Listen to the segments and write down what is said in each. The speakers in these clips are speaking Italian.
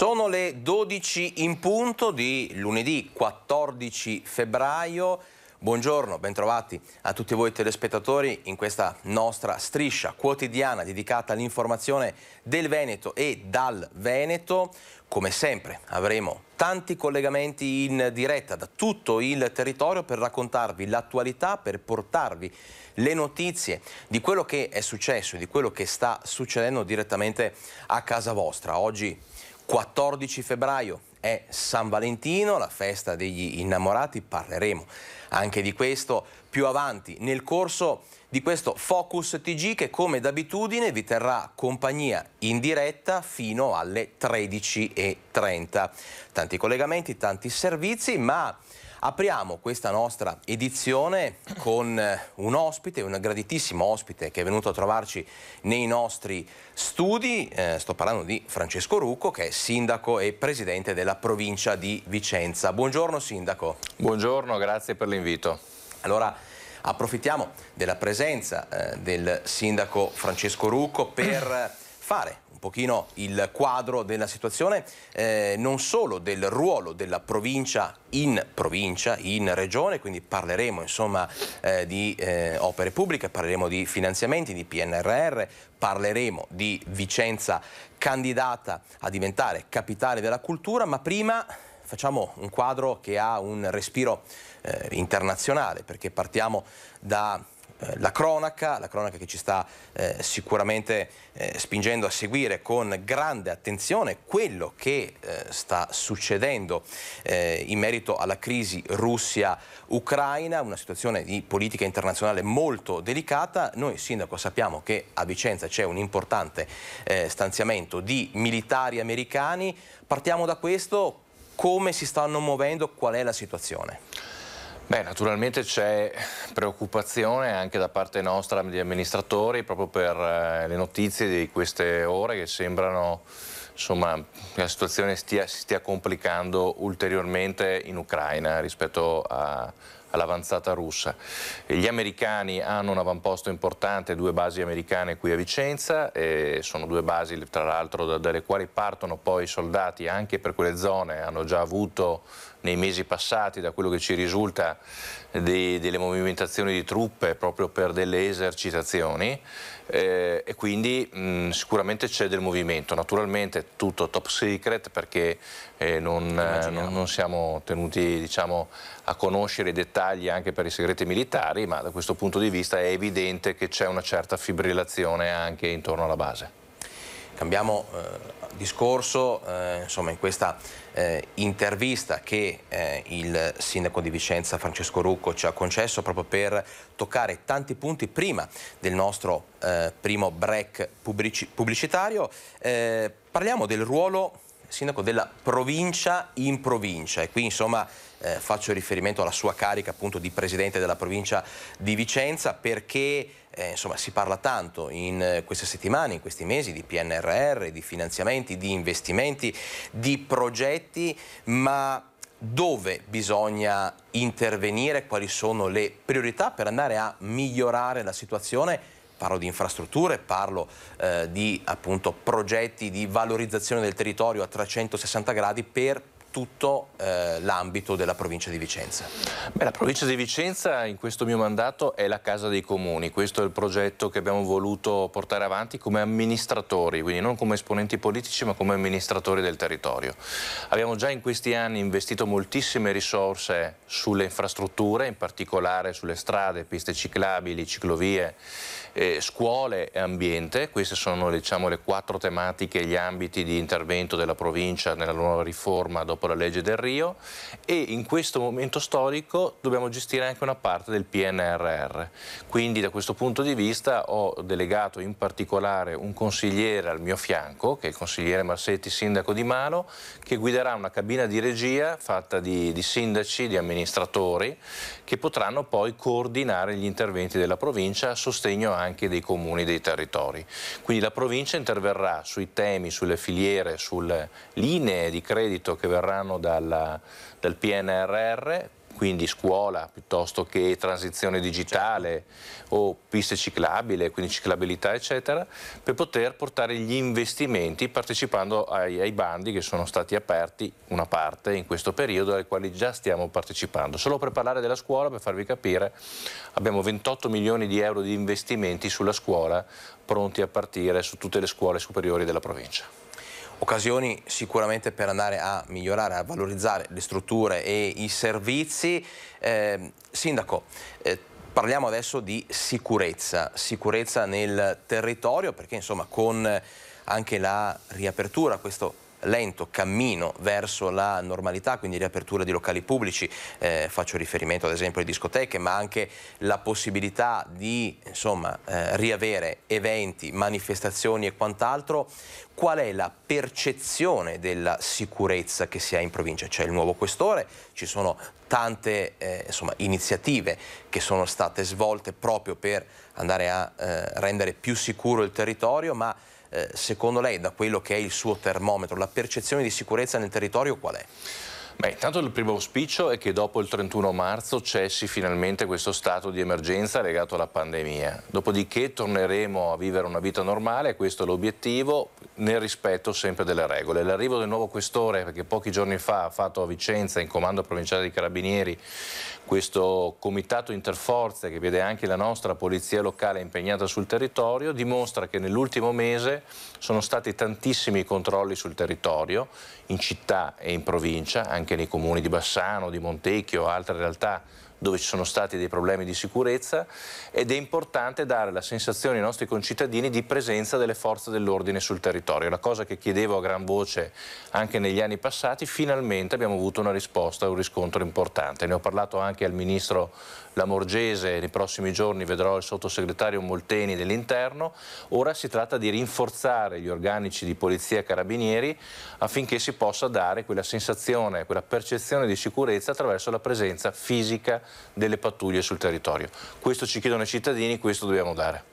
Sono le 12 in punto di lunedì 14 febbraio. Buongiorno, bentrovati a tutti voi telespettatori in questa nostra striscia quotidiana dedicata all'informazione del Veneto e dal Veneto. Come sempre avremo tanti collegamenti in diretta da tutto il territorio per raccontarvi l'attualità, per portarvi le notizie di quello che è successo e di quello che sta succedendo direttamente a casa vostra. Oggi 14 febbraio è San Valentino, la festa degli innamorati, parleremo anche di questo più avanti nel corso di questo Focus TG che come d'abitudine vi terrà compagnia in diretta fino alle 13.30. Tanti collegamenti, tanti servizi, ma Apriamo questa nostra edizione con eh, un ospite, un graditissimo ospite che è venuto a trovarci nei nostri studi. Eh, sto parlando di Francesco Rucco che è sindaco e presidente della provincia di Vicenza. Buongiorno sindaco. Buongiorno, grazie per l'invito. Allora, approfittiamo della presenza eh, del sindaco Francesco Rucco per eh, fare pochino il quadro della situazione eh, non solo del ruolo della provincia in provincia, in regione, quindi parleremo insomma eh, di eh, opere pubbliche, parleremo di finanziamenti, di PNRR, parleremo di Vicenza candidata a diventare capitale della cultura, ma prima facciamo un quadro che ha un respiro eh, internazionale perché partiamo da eh, la cronaca, la cronaca che ci sta eh, sicuramente eh, spingendo a seguire con grande attenzione quello che eh, sta succedendo eh, in merito alla crisi Russia-Ucraina, una situazione di politica internazionale molto delicata. Noi, Sindaco, sappiamo che a Vicenza c'è un importante eh, stanziamento di militari americani. Partiamo da questo, come si stanno muovendo, qual è la situazione? Beh, naturalmente c'è preoccupazione anche da parte nostra degli amministratori proprio per eh, le notizie di queste ore che sembrano insomma, la situazione stia, si stia complicando ulteriormente in Ucraina rispetto a, all'avanzata russa. Gli americani hanno un avamposto importante, due basi americane qui a Vicenza, sono due basi tra l'altro dalle quali partono poi i soldati anche per quelle zone, hanno già avuto nei mesi passati, da quello che ci risulta, dei, delle movimentazioni di truppe proprio per delle esercitazioni eh, e quindi mh, sicuramente c'è del movimento, naturalmente tutto top secret perché e non, eh, non, non siamo tenuti diciamo, a conoscere i dettagli anche per i segreti militari, ma da questo punto di vista è evidente che c'è una certa fibrillazione anche intorno alla base. Cambiamo eh, discorso, eh, insomma in questa eh, intervista che eh, il sindaco di Vicenza Francesco Rucco ci ha concesso proprio per toccare tanti punti prima del nostro eh, primo break pubblici pubblicitario, parliamo del ruolo sindaco della provincia in provincia e qui insomma eh, faccio riferimento alla sua carica appunto di presidente della provincia di Vicenza perché eh, insomma, si parla tanto in eh, queste settimane, in questi mesi di PNRR, di finanziamenti, di investimenti, di progetti, ma dove bisogna intervenire, quali sono le priorità per andare a migliorare la situazione parlo di infrastrutture, parlo eh, di appunto, progetti di valorizzazione del territorio a 360 gradi per tutto eh, l'ambito della provincia di Vicenza? Beh, la provincia di Vicenza in questo mio mandato è la casa dei comuni, questo è il progetto che abbiamo voluto portare avanti come amministratori, quindi non come esponenti politici ma come amministratori del territorio. Abbiamo già in questi anni investito moltissime risorse sulle infrastrutture, in particolare sulle strade, piste ciclabili, ciclovie eh, scuole e ambiente, queste sono diciamo, le quattro tematiche gli ambiti di intervento della provincia nella nuova riforma dopo la legge del Rio e in questo momento storico dobbiamo gestire anche una parte del PNRR, quindi da questo punto di vista ho delegato in particolare un consigliere al mio fianco, che è il consigliere Marsetti, sindaco di Malo, che guiderà una cabina di regia fatta di, di sindaci, di amministratori, che potranno poi coordinare gli interventi della provincia a sostegno anche dei comuni e dei territori. Quindi la provincia interverrà sui temi, sulle filiere, sulle linee di credito che verranno dalla, dal PNRR quindi scuola piuttosto che transizione digitale certo. o piste ciclabili, quindi ciclabilità eccetera, per poter portare gli investimenti partecipando ai, ai bandi che sono stati aperti una parte in questo periodo ai quali già stiamo partecipando. Solo per parlare della scuola, per farvi capire, abbiamo 28 milioni di euro di investimenti sulla scuola pronti a partire su tutte le scuole superiori della provincia occasioni sicuramente per andare a migliorare, a valorizzare le strutture e i servizi. Eh, sindaco, eh, parliamo adesso di sicurezza, sicurezza nel territorio perché insomma con anche la riapertura, questo lento cammino verso la normalità, quindi riapertura di locali pubblici, eh, faccio riferimento ad esempio alle discoteche, ma anche la possibilità di insomma, eh, riavere eventi, manifestazioni e quant'altro, qual è la percezione della sicurezza che si ha in provincia? C'è il nuovo questore, ci sono tante eh, insomma, iniziative che sono state svolte proprio per andare a eh, rendere più sicuro il territorio, ma eh, secondo lei da quello che è il suo termometro, la percezione di sicurezza nel territorio qual è? Beh, intanto il primo auspicio è che dopo il 31 marzo cessi finalmente questo stato di emergenza legato alla pandemia. Dopodiché torneremo a vivere una vita normale, questo è l'obiettivo, nel rispetto sempre delle regole. L'arrivo del nuovo questore, perché pochi giorni fa ha fatto a Vicenza in comando provinciale dei Carabinieri questo comitato interforze che vede anche la nostra polizia locale impegnata sul territorio dimostra che nell'ultimo mese sono stati tantissimi controlli sul territorio, in città e in provincia, anche nei comuni di Bassano, di Montecchio, altre realtà dove ci sono stati dei problemi di sicurezza ed è importante dare la sensazione ai nostri concittadini di presenza delle forze dell'ordine sul territorio. La cosa che chiedevo a gran voce anche negli anni passati, finalmente abbiamo avuto una risposta, un riscontro importante. Ne ho parlato anche al Ministro la Morgese, nei prossimi giorni vedrò il sottosegretario Molteni dell'interno, ora si tratta di rinforzare gli organici di polizia e carabinieri affinché si possa dare quella sensazione, quella percezione di sicurezza attraverso la presenza fisica delle pattuglie sul territorio. Questo ci chiedono i cittadini, questo dobbiamo dare.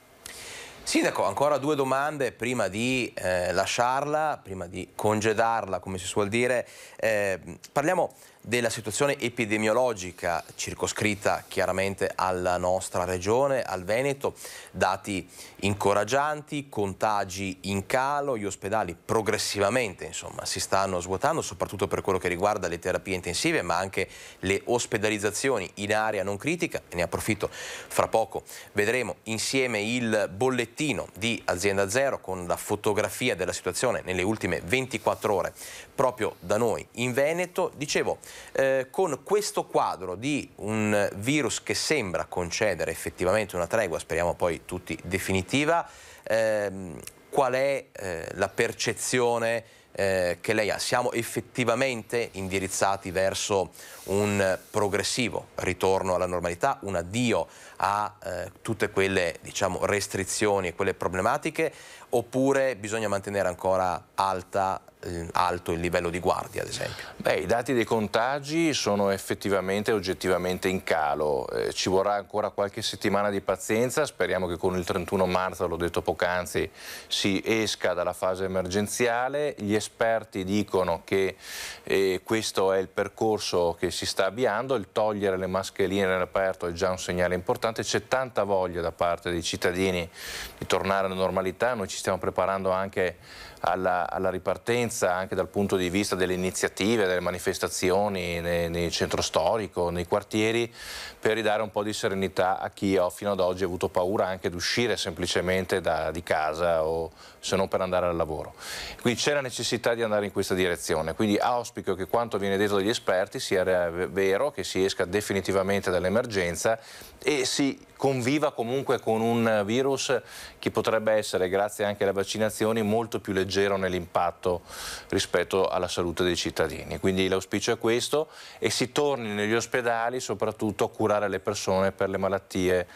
Sindaco, ancora due domande prima di eh, lasciarla, prima di congedarla, come si suol dire. Eh, parliamo della situazione epidemiologica circoscritta chiaramente alla nostra regione, al Veneto, dati incoraggianti, contagi in calo, gli ospedali progressivamente insomma, si stanno svuotando, soprattutto per quello che riguarda le terapie intensive, ma anche le ospedalizzazioni in area non critica, ne approfitto fra poco, vedremo insieme il bollettino di Azienda Zero con la fotografia della situazione nelle ultime 24 ore proprio da noi in Veneto, dicevo eh, con questo quadro di un virus che sembra concedere effettivamente una tregua, speriamo poi tutti definitiva, ehm, qual è eh, la percezione eh, che lei ha? Siamo effettivamente indirizzati verso un progressivo ritorno alla normalità, un addio a eh, tutte quelle diciamo, restrizioni e quelle problematiche oppure bisogna mantenere ancora alta eh, alto il livello di guardia ad esempio? Beh, i dati dei contagi sono effettivamente e oggettivamente in calo, eh, ci vorrà ancora qualche settimana di pazienza, speriamo che con il 31 marzo, l'ho detto poc'anzi, si esca dalla fase emergenziale, gli esperti dicono che eh, questo è il percorso che si sta avviando, il togliere le mascherine nell'aperto è già un segnale importante, c'è tanta voglia da parte dei cittadini di tornare alla normalità, noi ci stiamo preparando anche alla, alla, ripartenza anche dal punto di vista delle iniziative, delle manifestazioni nel, nel centro storico, nei quartieri, per ridare un po' di serenità a chi ho, fino ad oggi ha avuto paura anche di uscire semplicemente da, di casa o se non per andare al lavoro. Quindi c'è la necessità di andare in questa direzione, quindi auspico che quanto viene detto dagli esperti sia vero, che si esca definitivamente dall'emergenza e si conviva comunque con un virus che potrebbe essere, grazie anche alle vaccinazioni, molto più leggero nell'impatto rispetto alla salute dei cittadini. Quindi l'auspicio è questo e si torni negli ospedali soprattutto a curare le persone per le malattie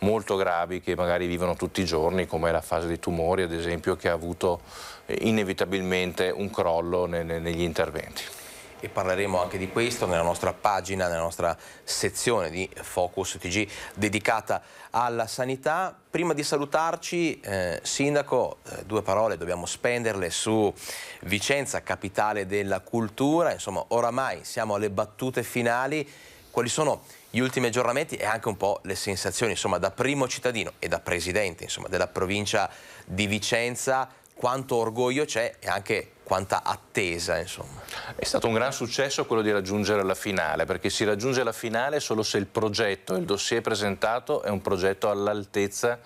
molto gravi che magari vivono tutti i giorni, come la fase dei tumori ad esempio, che ha avuto inevitabilmente un crollo negli interventi e parleremo anche di questo nella nostra pagina, nella nostra sezione di Focus TG dedicata alla sanità. Prima di salutarci, eh, Sindaco, eh, due parole dobbiamo spenderle su Vicenza, capitale della cultura. Insomma, oramai siamo alle battute finali. Quali sono gli ultimi aggiornamenti e anche un po' le sensazioni, insomma, da primo cittadino e da presidente, insomma, della provincia di Vicenza? Quanto orgoglio c'è e anche quanta attesa insomma. È stato un gran successo quello di raggiungere la finale perché si raggiunge la finale solo se il progetto, il dossier presentato è un progetto all'altezza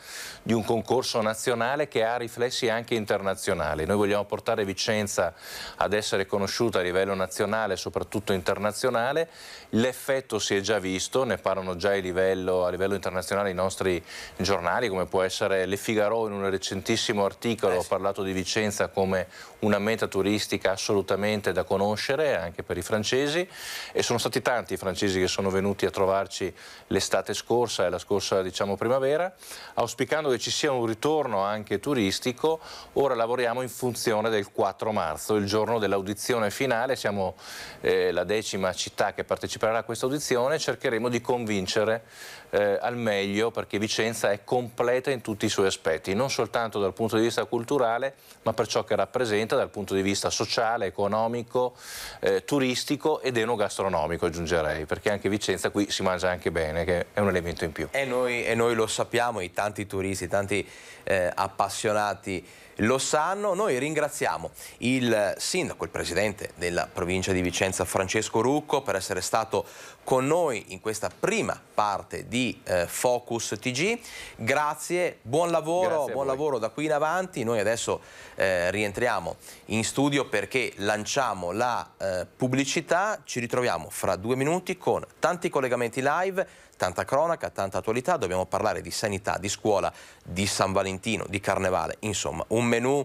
di un concorso nazionale che ha riflessi anche internazionali. Noi vogliamo portare Vicenza ad essere conosciuta a livello nazionale soprattutto internazionale, l'effetto si è già visto, ne parlano già a livello, a livello internazionale i nostri giornali come può essere Le Figaro in un recentissimo articolo eh sì. parlato di Vicenza come una meta offerta turistica assolutamente da conoscere anche per i francesi e sono stati tanti i francesi che sono venuti a trovarci l'estate scorsa e la scorsa diciamo, primavera, auspicando che ci sia un ritorno anche turistico, ora lavoriamo in funzione del 4 marzo, il giorno dell'audizione finale, siamo eh, la decima città che parteciperà a questa audizione, cercheremo di convincere eh, al meglio perché Vicenza è completa in tutti i suoi aspetti, non soltanto dal punto di vista culturale ma per ciò che rappresenta dal punto di vista di vista sociale, economico, eh, turistico ed enogastronomico aggiungerei, perché anche Vicenza qui si mangia anche bene, che è un elemento in più. E noi, e noi lo sappiamo, i tanti turisti, i tanti eh, appassionati lo sanno. Noi ringraziamo il sindaco, il presidente della provincia di Vicenza, Francesco Rucco, per essere stato con noi in questa prima parte di eh, Focus TG. Grazie, buon lavoro, Grazie buon lavoro da qui in avanti. Noi adesso eh, rientriamo in studio perché lanciamo la eh, pubblicità. Ci ritroviamo fra due minuti con tanti collegamenti live, tanta cronaca, tanta attualità. Dobbiamo parlare di sanità, di scuola, di San Valentino, di Carnevale. Insomma, un menù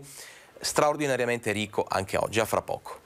straordinariamente ricco anche oggi. A fra poco.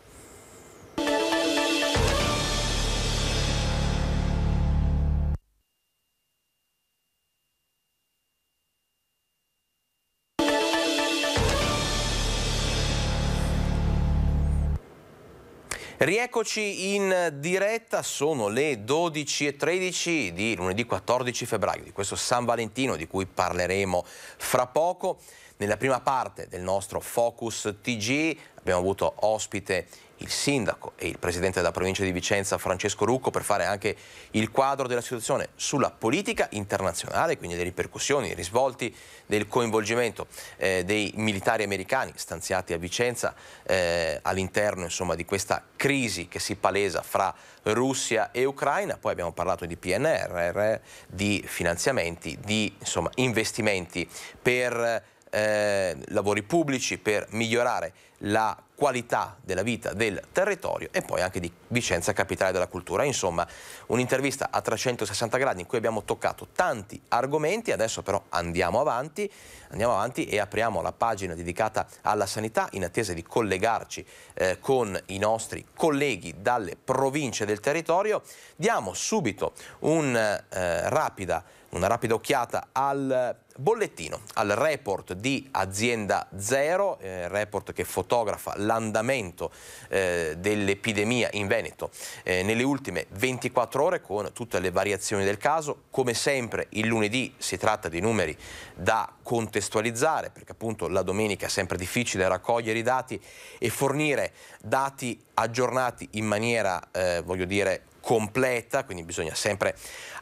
Rieccoci in diretta, sono le 12.13 di lunedì 14 febbraio di questo San Valentino di cui parleremo fra poco. Nella prima parte del nostro Focus TG abbiamo avuto ospite il sindaco e il presidente della provincia di Vicenza Francesco Rucco per fare anche il quadro della situazione sulla politica internazionale, quindi le ripercussioni, i risvolti del coinvolgimento eh, dei militari americani stanziati a Vicenza eh, all'interno insomma, di questa crisi che si palesa fra Russia e Ucraina. Poi abbiamo parlato di PNRR, di finanziamenti, di insomma, investimenti per eh, lavori pubblici, per migliorare la qualità della vita del territorio e poi anche di Vicenza Capitale della Cultura. Insomma, un'intervista a 360 gradi in cui abbiamo toccato tanti argomenti, adesso però andiamo avanti, andiamo avanti e apriamo la pagina dedicata alla sanità in attesa di collegarci eh, con i nostri colleghi dalle province del territorio. Diamo subito un, eh, rapida, una rapida occhiata al bollettino al report di Azienda Zero, eh, report che fotografa l'andamento eh, dell'epidemia in Veneto eh, nelle ultime 24 ore con tutte le variazioni del caso. Come sempre il lunedì si tratta di numeri da contestualizzare perché appunto la domenica è sempre difficile raccogliere i dati e fornire dati aggiornati in maniera, eh, voglio dire, completa, quindi bisogna sempre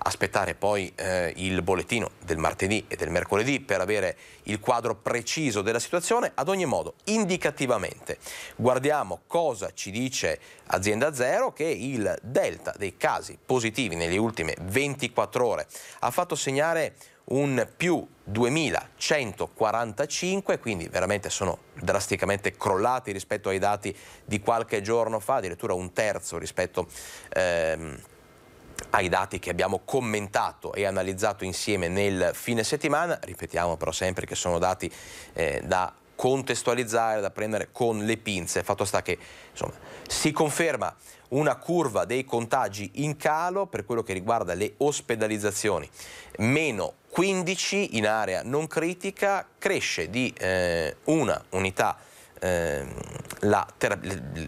aspettare poi eh, il bollettino del martedì e del mercoledì per avere il quadro preciso della situazione. Ad ogni modo, indicativamente, guardiamo cosa ci dice Azienda Zero che il delta dei casi positivi nelle ultime 24 ore ha fatto segnare un più 2145, quindi veramente sono drasticamente crollati rispetto ai dati di qualche giorno fa, addirittura un terzo rispetto ehm, ai dati che abbiamo commentato e analizzato insieme nel fine settimana. Ripetiamo però sempre che sono dati eh, da contestualizzare, da prendere con le pinze. Fatto sta che insomma, si conferma una curva dei contagi in calo per quello che riguarda le ospedalizzazioni, meno 15 in area non critica, cresce di eh, una unità eh, la, terap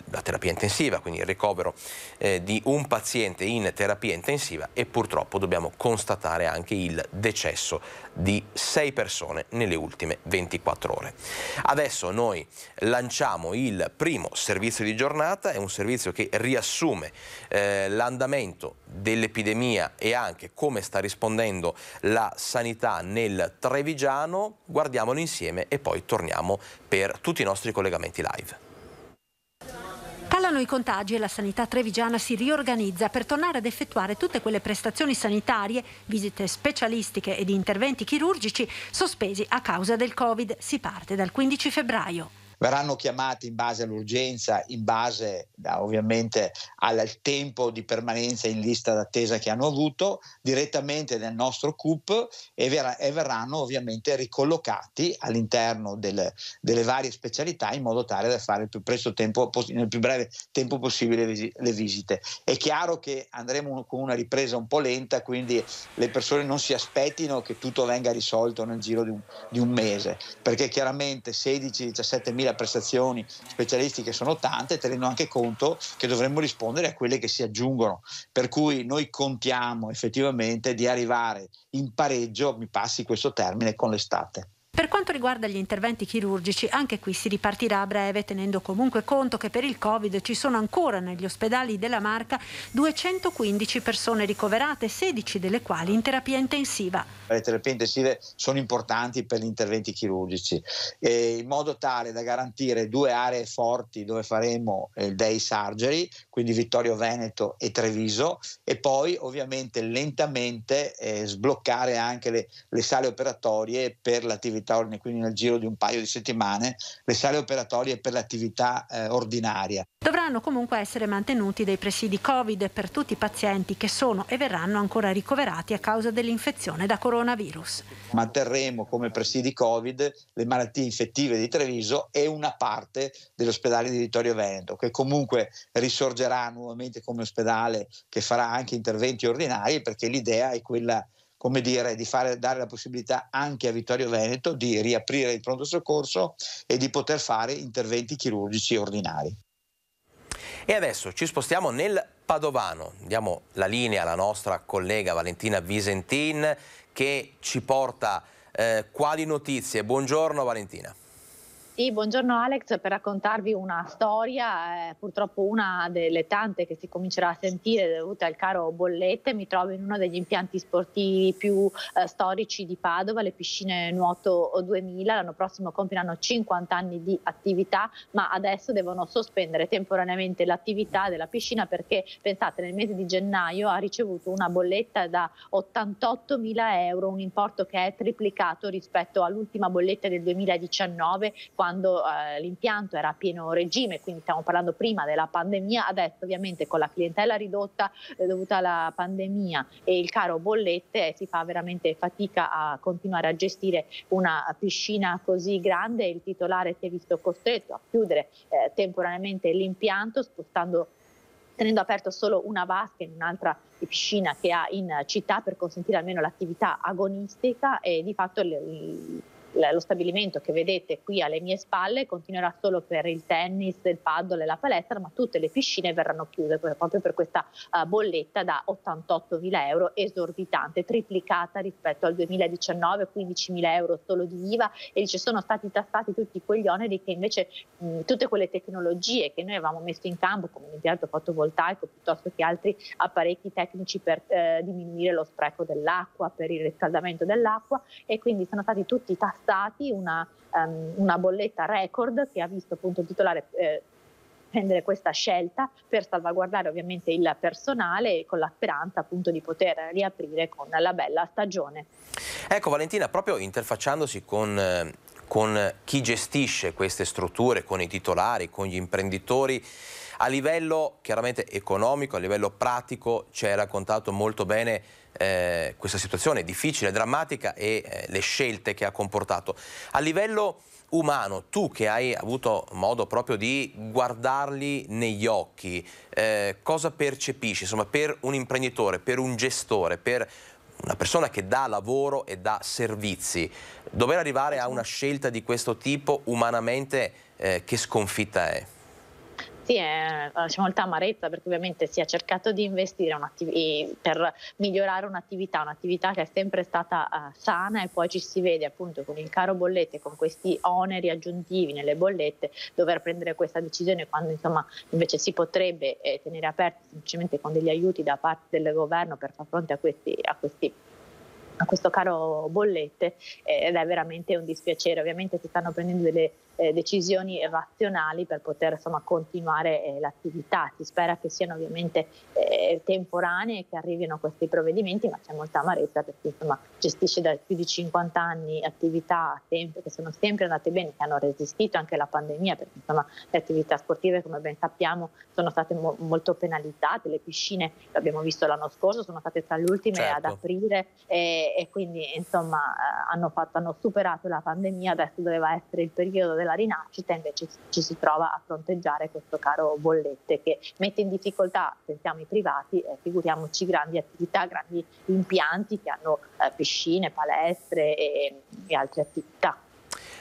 la, terapia intensiva, quindi il ricovero eh, di un paziente in terapia intensiva e purtroppo dobbiamo constatare anche il decesso di 6 persone nelle ultime 24 ore. Adesso noi lanciamo il primo servizio di giornata, è un servizio che riassume eh, l'andamento dell'epidemia e anche come sta rispondendo la sanità nel Trevigiano, guardiamolo insieme e poi torniamo per tutti i nostri collegamenti live. Calano i contagi e la sanità trevigiana si riorganizza per tornare ad effettuare tutte quelle prestazioni sanitarie, visite specialistiche ed interventi chirurgici sospesi a causa del Covid. Si parte dal 15 febbraio verranno chiamati in base all'urgenza, in base ovviamente al tempo di permanenza in lista d'attesa che hanno avuto direttamente nel nostro CUP e, ver- e verranno ovviamente ricollocati all'interno del, delle varie specialità in modo tale da fare il più presto tempo, nel più breve tempo possibile visi- le visite. È chiaro che andremo con una ripresa un po' lenta, quindi le persone non si aspettino che tutto venga risolto nel giro di un, di un mese, perché chiaramente 16-17 mila 5.000 prestazioni specialistiche sono tante, tenendo anche conto che dovremmo rispondere a quelle che si aggiungono. Per cui noi contiamo effettivamente di arrivare in pareggio, mi passi questo termine, con l'estate. Per quanto riguarda gli interventi chirurgici, anche qui si ripartirà a breve tenendo comunque conto che per il Covid ci sono ancora negli ospedali della Marca 215 persone ricoverate, 16 delle quali in terapia intensiva. Le terapie intensive sono importanti per gli interventi chirurgici, eh, in modo tale da garantire due aree forti dove faremo il eh, day surgery, quindi Vittorio Veneto e Treviso, e poi ovviamente lentamente eh, sbloccare anche le, le sale operatorie per l'attività Taormina, quindi nel giro di un paio di settimane, le sale operatorie per l'attività eh, ordinaria. Dovranno comunque essere mantenuti dei presidi Covid per tutti i pazienti che sono e verranno ancora ricoverati a causa dell'infezione da coronavirus. Manterremo come presidi Covid le malattie infettive di Treviso e una parte dell'ospedale di Vittorio Veneto, che comunque risorgerà nuovamente come ospedale che farà anche interventi ordinari perché l'idea è quella di come dire, di fare, dare la possibilità anche a Vittorio Veneto di riaprire il pronto soccorso e di poter fare interventi chirurgici ordinari. E adesso ci spostiamo nel Padovano, diamo la linea alla nostra collega Valentina Visentin che ci porta eh, quali notizie. Buongiorno Valentina. Sì, buongiorno Alex, per raccontarvi una storia, eh, purtroppo una delle tante che si comincerà a sentire dovute al caro bollette, mi trovo in uno degli impianti sportivi più eh, storici di Padova, le piscine Nuoto 2000, l'anno prossimo compiranno 50 anni di attività, ma adesso devono sospendere temporaneamente l'attività della piscina perché pensate nel mese di gennaio ha ricevuto una bolletta da 88 mila euro, un importo che è triplicato rispetto all'ultima bolletta del 2019, quando quando eh, l'impianto era a pieno regime, quindi stiamo parlando prima della pandemia, adesso ovviamente con la clientela ridotta eh, dovuta alla pandemia e il caro bollette eh, si fa veramente fatica a continuare a gestire una piscina così grande, il titolare si è visto costretto a chiudere eh, temporaneamente l'impianto spostando tenendo aperto solo una vasca in un'altra piscina che ha in città per consentire almeno l'attività agonistica e di fatto il lo stabilimento che vedete qui alle mie spalle continuerà solo per il tennis, il paddle e la palestra, ma tutte le piscine verranno chiuse proprio per questa eh, bolletta da 88 mila euro esorbitante, triplicata rispetto al 2019, 15 mila euro solo di IVA e ci sono stati tassati tutti quegli oneri che invece mh, tutte quelle tecnologie che noi avevamo messo in campo come l'impianto fotovoltaico piuttosto che altri apparecchi tecnici per eh, diminuire lo spreco dell'acqua, per il riscaldamento dell'acqua e quindi sono stati tutti tassati stati una, um, una, bolletta record che ha visto appunto il titolare eh, prendere questa scelta per salvaguardare ovviamente il personale e con la speranza appunto di poter riaprire con la bella stagione. Ecco Valentina, proprio interfacciandosi con eh, con chi gestisce queste strutture, con i titolari, con gli imprenditori. A livello chiaramente economico, a livello pratico, ci hai raccontato molto bene eh, questa situazione difficile, drammatica e eh, le scelte che ha comportato. A livello umano, tu che hai avuto modo proprio di guardarli negli occhi, eh, cosa percepisci? Insomma, per un imprenditore, per un gestore, per una persona che dà lavoro e dà servizi, dover arrivare a una scelta di questo tipo umanamente eh, che sconfitta è? Sì, è, eh, c'è molta amarezza perché ovviamente si è cercato di investire per migliorare un'attività, un'attività che è sempre stata uh, sana e poi ci si vede appunto con il caro bollette, con questi oneri aggiuntivi nelle bollette, dover prendere questa decisione quando insomma invece si potrebbe eh, tenere aperti semplicemente con degli aiuti da parte del governo per far fronte a questi, a questi a questo caro bollette eh, ed è veramente un dispiacere. Ovviamente si stanno prendendo delle eh, decisioni razionali per poter insomma, continuare eh, l'attività. Si spera che siano ovviamente eh, temporanee e che arrivino questi provvedimenti, ma c'è molta amarezza perché insomma, gestisce da più di 50 anni attività sempre, che sono sempre andate bene, che hanno resistito anche alla pandemia, perché insomma, le attività sportive, come ben sappiamo, sono state mo- molto penalizzate. Le piscine, l'abbiamo visto l'anno scorso, sono state tra le ultime certo. ad aprire. Eh, e, quindi insomma eh, hanno, fatto, hanno, superato la pandemia, adesso doveva essere il periodo della rinascita, invece ci, ci si trova a fronteggiare questo caro bollette che mette in difficoltà, pensiamo i privati, eh, figuriamoci grandi attività, grandi impianti che hanno eh, piscine, palestre e, e altre attività.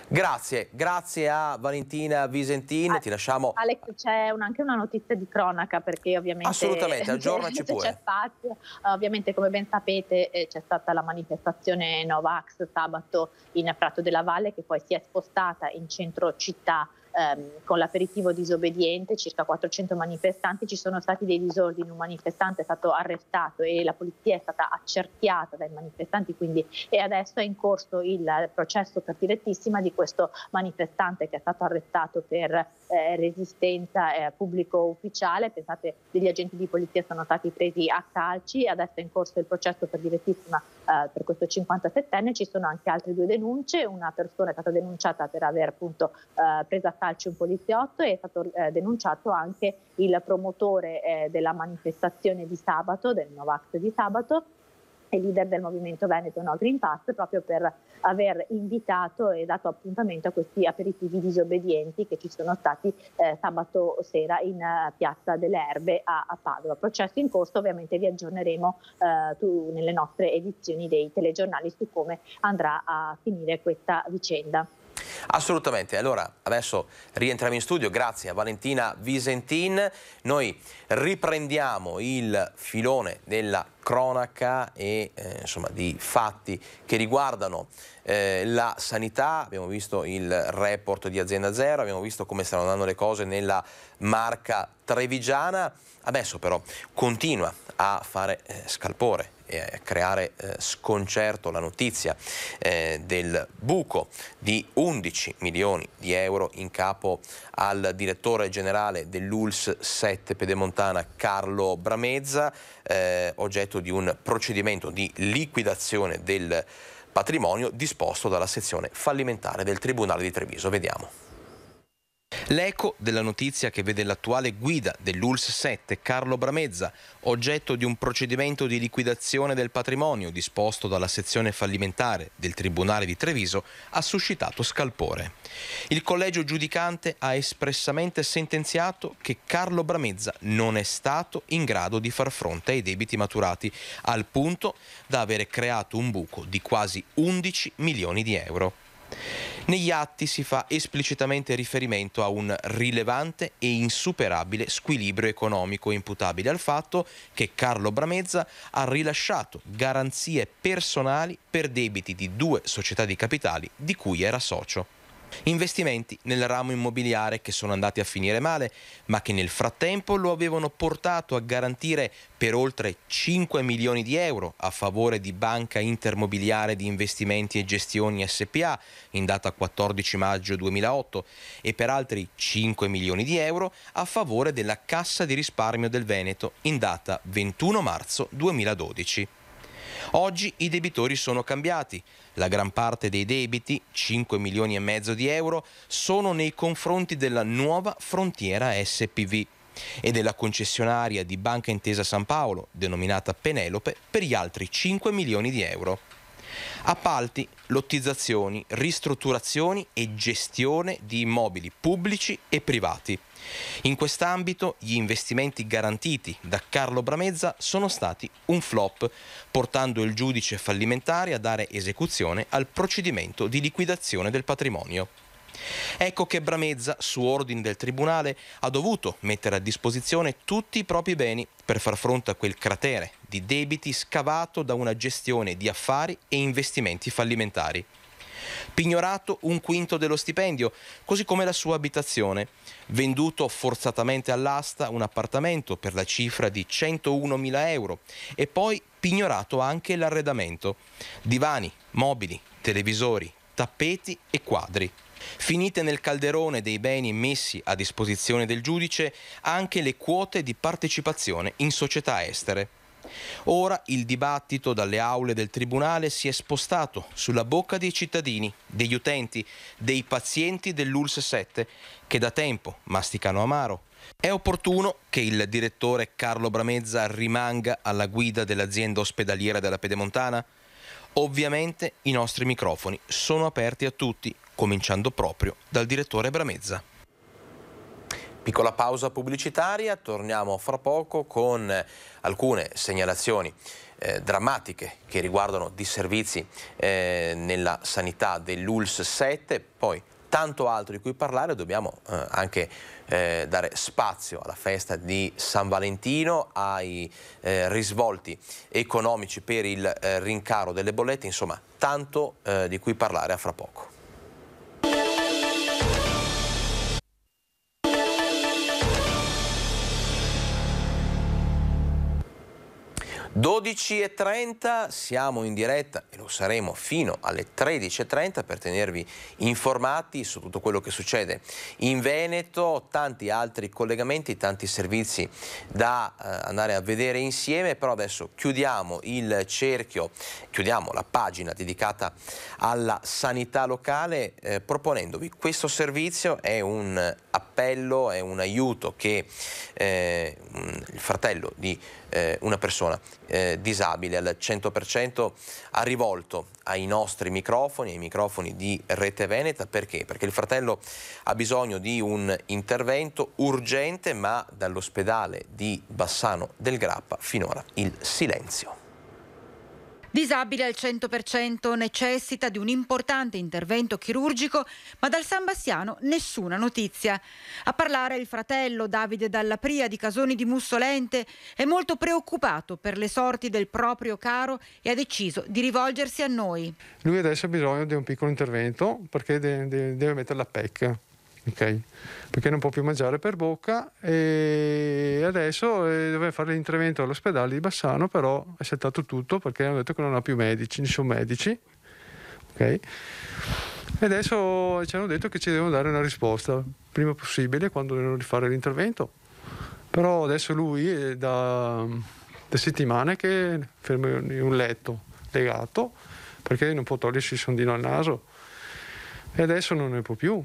Grazie, grazie a Valentina Visentin, ah, ti lasciamo... Alex, c'è un, anche una notizia di cronaca perché ovviamente... Assolutamente, aggiornaci pure. spazio, ovviamente come ben sapete eh, c'è stata la manifestazione Novax sabato in Prato della Valle che poi si è spostata in centro città ehm, con l'aperitivo disobbediente, circa 400 manifestanti, ci sono stati dei disordini, un manifestante è stato arrestato e la polizia è stata accerchiata dai manifestanti quindi, e adesso è in corso il processo per direttissima di questo manifestante che è stato arrestato per eh, resistenza eh, pubblico ufficiale, pensate degli agenti di polizia sono stati presi a calci, adesso è in corso il processo per direttissima eh, per questo 57enne ci sono anche altre due denunce, una persona è stata denunciata per aver appunto eh, preso a calcio un poliziotto e è stato eh, denunciato anche il promotore eh, della manifestazione di sabato, del Novax di sabato, e leader del movimento Veneto No Green Pass, proprio per aver invitato e dato appuntamento a questi aperitivi disobbedienti che ci sono stati eh, sabato sera in uh, Piazza delle Erbe a, a, Padova. Processo in corso, ovviamente vi aggiorneremo eh, tu, nelle nostre edizioni dei telegiornali su come andrà a finire questa vicenda. Assolutamente, allora adesso rientriamo in studio, grazie a Valentina Visentin, noi riprendiamo il filone della cronaca e eh, insomma, di fatti che riguardano eh, la sanità, abbiamo visto il report di Azienda Zero, abbiamo visto come stanno andando le cose nella marca trevigiana, adesso però continua a fare eh, scalpore eh, creare eh, sconcerto la notizia eh, del buco di 11 milioni di euro in capo al direttore generale dell'ULS 7 Pedemontana Carlo Bramezza, eh, oggetto di un procedimento di liquidazione del patrimonio disposto dalla sezione fallimentare del Tribunale di Treviso. Vediamo. L'eco della notizia che vede l'attuale guida dell'ULS 7 Carlo Bramezza oggetto di un procedimento di liquidazione del patrimonio disposto dalla sezione fallimentare del Tribunale di Treviso ha suscitato scalpore. Il collegio giudicante ha espressamente sentenziato che Carlo Bramezza non è stato in grado di far fronte ai debiti maturati, al punto da avere creato un buco di quasi 11 milioni di euro. Negli atti si fa esplicitamente riferimento a un rilevante e insuperabile squilibrio economico imputabile al fatto che Carlo Bramezza ha rilasciato garanzie personali per debiti di due società di capitali di cui era socio. Investimenti nel ramo immobiliare che sono andati a finire male, ma che nel frattempo lo avevano portato a garantire per oltre 5 milioni di euro a favore di Banca Intermobiliare di Investimenti e Gestioni SPA in data 14 maggio 2008 e per altri 5 milioni di euro a favore della Cassa di risparmio del Veneto in data 21 marzo 2012. Oggi i debitori sono cambiati. La gran parte dei debiti, 5 milioni e mezzo di euro, sono nei confronti della nuova frontiera SPV e della concessionaria di Banca Intesa San Paolo, denominata Penelope, per gli altri 5 milioni di euro. Appalti, lottizzazioni, ristrutturazioni e gestione di immobili pubblici e privati. In quest'ambito gli investimenti garantiti da Carlo Bramezza sono stati un flop, portando il giudice fallimentare a dare esecuzione al procedimento di liquidazione del patrimonio. Ecco che Bramezza, su ordine del Tribunale, ha dovuto mettere a disposizione tutti i propri beni per far fronte a quel cratere di debiti scavato da una gestione di affari e investimenti fallimentari pignorato un quinto dello stipendio, così come la sua abitazione, venduto forzatamente all'asta un appartamento per la cifra di 101.000 euro e poi pignorato anche l'arredamento, divani, mobili, televisori, tappeti e quadri. Finite nel calderone dei beni messi a disposizione del giudice anche le quote di partecipazione in società estere. Ora il dibattito dalle aule del Tribunale si è spostato sulla bocca dei cittadini, degli utenti, dei pazienti dell'ULS 7 che da tempo masticano amaro. È opportuno che il direttore Carlo Bramezza rimanga alla guida dell'azienda ospedaliera della Pedemontana? Ovviamente i nostri microfoni sono aperti a tutti, cominciando proprio dal direttore Bramezza. Piccola pausa pubblicitaria, torniamo fra poco con alcune segnalazioni eh, drammatiche che riguardano disservizi eh, nella sanità dell'ULS 7, poi tanto altro di cui parlare, dobbiamo eh, anche eh, dare spazio alla festa di San Valentino, ai eh, risvolti economici per il eh, rincaro delle bollette, insomma tanto eh, di cui parlare a fra poco. 12.30 siamo in diretta e lo saremo fino alle 13.30 per tenervi informati su tutto quello che succede in Veneto, tanti altri collegamenti, tanti servizi da eh, andare a vedere insieme, però adesso chiudiamo il cerchio, chiudiamo la pagina dedicata alla sanità locale eh, proponendovi questo servizio, è un appello, è un aiuto che eh, il fratello di eh, una persona eh, disabile al 100% ha rivolto ai nostri microfoni, ai microfoni di Rete Veneta, perché? Perché il fratello ha bisogno di un intervento urgente, ma dall'ospedale di Bassano del Grappa finora il silenzio. Disabile al 100% necessita di un importante intervento chirurgico, ma dal San Bastiano nessuna notizia. A parlare il fratello Davide Dalla Pria di Casoni di Mussolente è molto preoccupato per le sorti del proprio caro e ha deciso di rivolgersi a noi. Lui adesso ha bisogno di un piccolo intervento perché deve mettere la PEC ok? Perché non può più mangiare per bocca e adesso eh, doveva fare l'intervento all'ospedale di Bassano, però è settato tutto perché hanno detto che non ha più medici, ne sono medici, ok? E adesso eh, ci hanno detto che ci devono dare una risposta prima possibile quando devono rifare l'intervento. Però adesso lui è da, da settimane che è fermo in un letto legato perché non può togliersi il sondino al naso e adesso non ne può più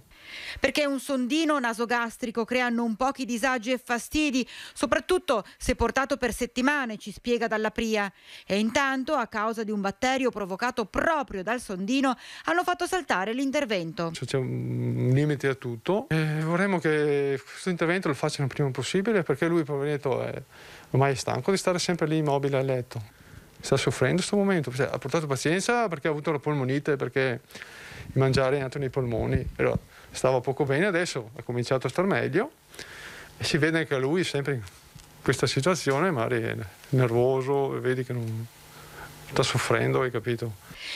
perché un sondino nasogastrico crea non pochi disagi e fastidi, soprattutto se portato per settimane, ci spiega Dalla Pria. E intanto, a causa di un batterio provocato proprio dal sondino, hanno fatto saltare l'intervento. C'è un limite a tutto e vorremmo che questo intervento lo facciano il prima possibile perché lui, poveretto, è ormai è stanco di stare sempre lì immobile a letto. Sta soffrendo in questo momento, cioè, ha portato pazienza perché ha avuto la polmonite, perché il mangiare è nato nei polmoni. Allora, stava poco bene, adesso ha cominciato a star meglio e si vede anche lui sempre in questa situazione, magari è nervoso, vedi che non, sta soffrendo, hai capito?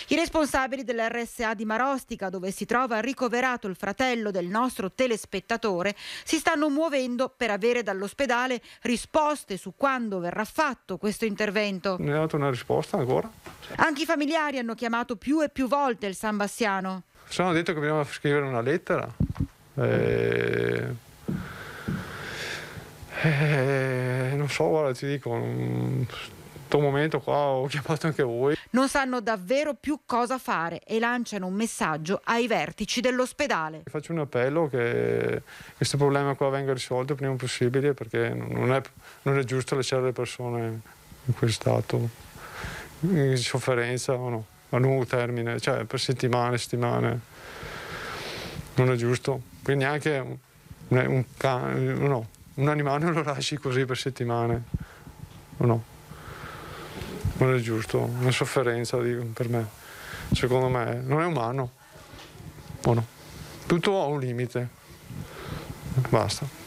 I responsabili dell'RSA di Marostica, dove si trova ricoverato il fratello del nostro telespettatore, si stanno muovendo per avere dall'ospedale risposte su quando verrà fatto questo intervento. Non è dato una risposta ancora? Anche i familiari hanno chiamato più e più volte il San Bassiano sono detto che bisognava scrivere una lettera. E... Eh, e... Eh, non so, guarda, ti dico, in questo momento qua ho chiamato anche voi. Non sanno davvero più cosa fare e lanciano un messaggio ai vertici dell'ospedale. Faccio un appello che questo problema qua venga risolto il prima possibile perché non è, non è giusto lasciare le persone in questo stato, in sofferenza o no a lungo termine, cioè per settimane settimane. Non è giusto. Quindi neanche un, un, un, eh, no, un animale lo lasci così per settimane, o no? Non è giusto, una sofferenza dico, per me. Secondo me non è umano, o no? Tutto ha un limite. Basta.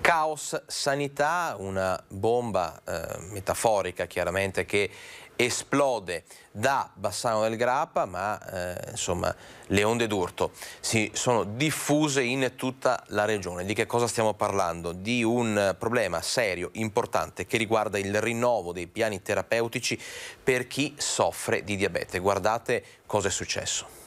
Caos Sanità, una bomba eh, metaforica chiaramente che esplode da Bassano del Grappa, ma eh, insomma le onde d'urto si sono diffuse in tutta la regione. Di che cosa stiamo parlando? Di un problema serio, importante, che riguarda il rinnovo dei piani terapeutici per chi soffre di diabete. Guardate cosa è successo.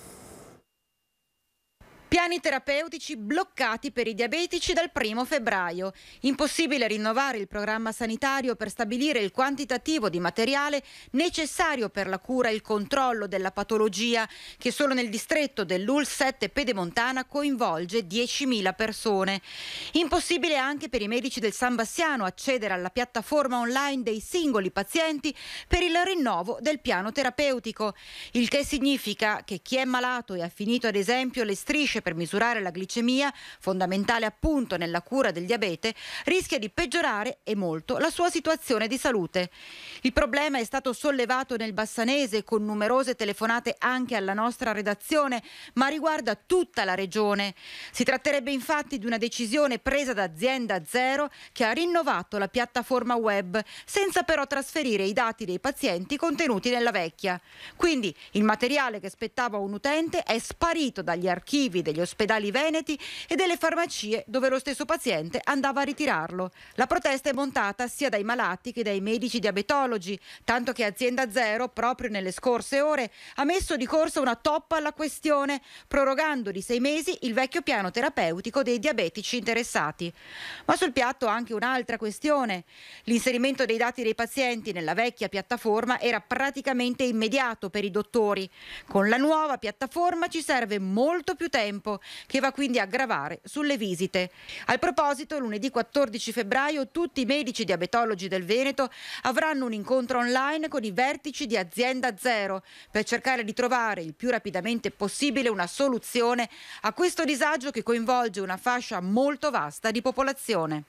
Piani terapeutici bloccati per i diabetici dal 1 febbraio. Impossibile rinnovare il programma sanitario per stabilire il quantitativo di materiale necessario per la cura e il controllo della patologia che solo nel distretto dell'UL7 Pedemontana coinvolge 10.000 persone. Impossibile anche per i medici del San Bassiano accedere alla piattaforma online dei singoli pazienti per il rinnovo del piano terapeutico, il che significa che chi è malato e ha finito ad esempio le strisce riesce per misurare la glicemia, fondamentale appunto nella cura del diabete, rischia di peggiorare e molto la sua situazione di salute. Il problema è stato sollevato nel Bassanese con numerose telefonate anche alla nostra redazione, ma riguarda tutta la regione. Si tratterebbe infatti di una decisione presa da azienda Zero che ha rinnovato la piattaforma web senza però trasferire i dati dei pazienti contenuti nella vecchia. Quindi il materiale che spettava un utente è sparito dagli archivi degli ospedali veneti e delle farmacie dove lo stesso paziente andava a ritirarlo. La protesta è montata sia dai malati che dai medici diabetologi, tanto che Azienda Zero, proprio nelle scorse ore, ha messo di corsa una toppa alla questione, prorogando di sei mesi il vecchio piano terapeutico dei diabetici interessati. Ma sul piatto anche un'altra questione. L'inserimento dei dati dei pazienti nella vecchia piattaforma era praticamente immediato per i dottori. Con la nuova piattaforma ci serve molto più tempo tempo, che va quindi a gravare sulle visite. Al proposito, lunedì 14 febbraio tutti i medici diabetologi del Veneto avranno un incontro online con i vertici di Azienda Zero per cercare di trovare il più rapidamente possibile una soluzione a questo disagio che coinvolge una fascia molto vasta di popolazione.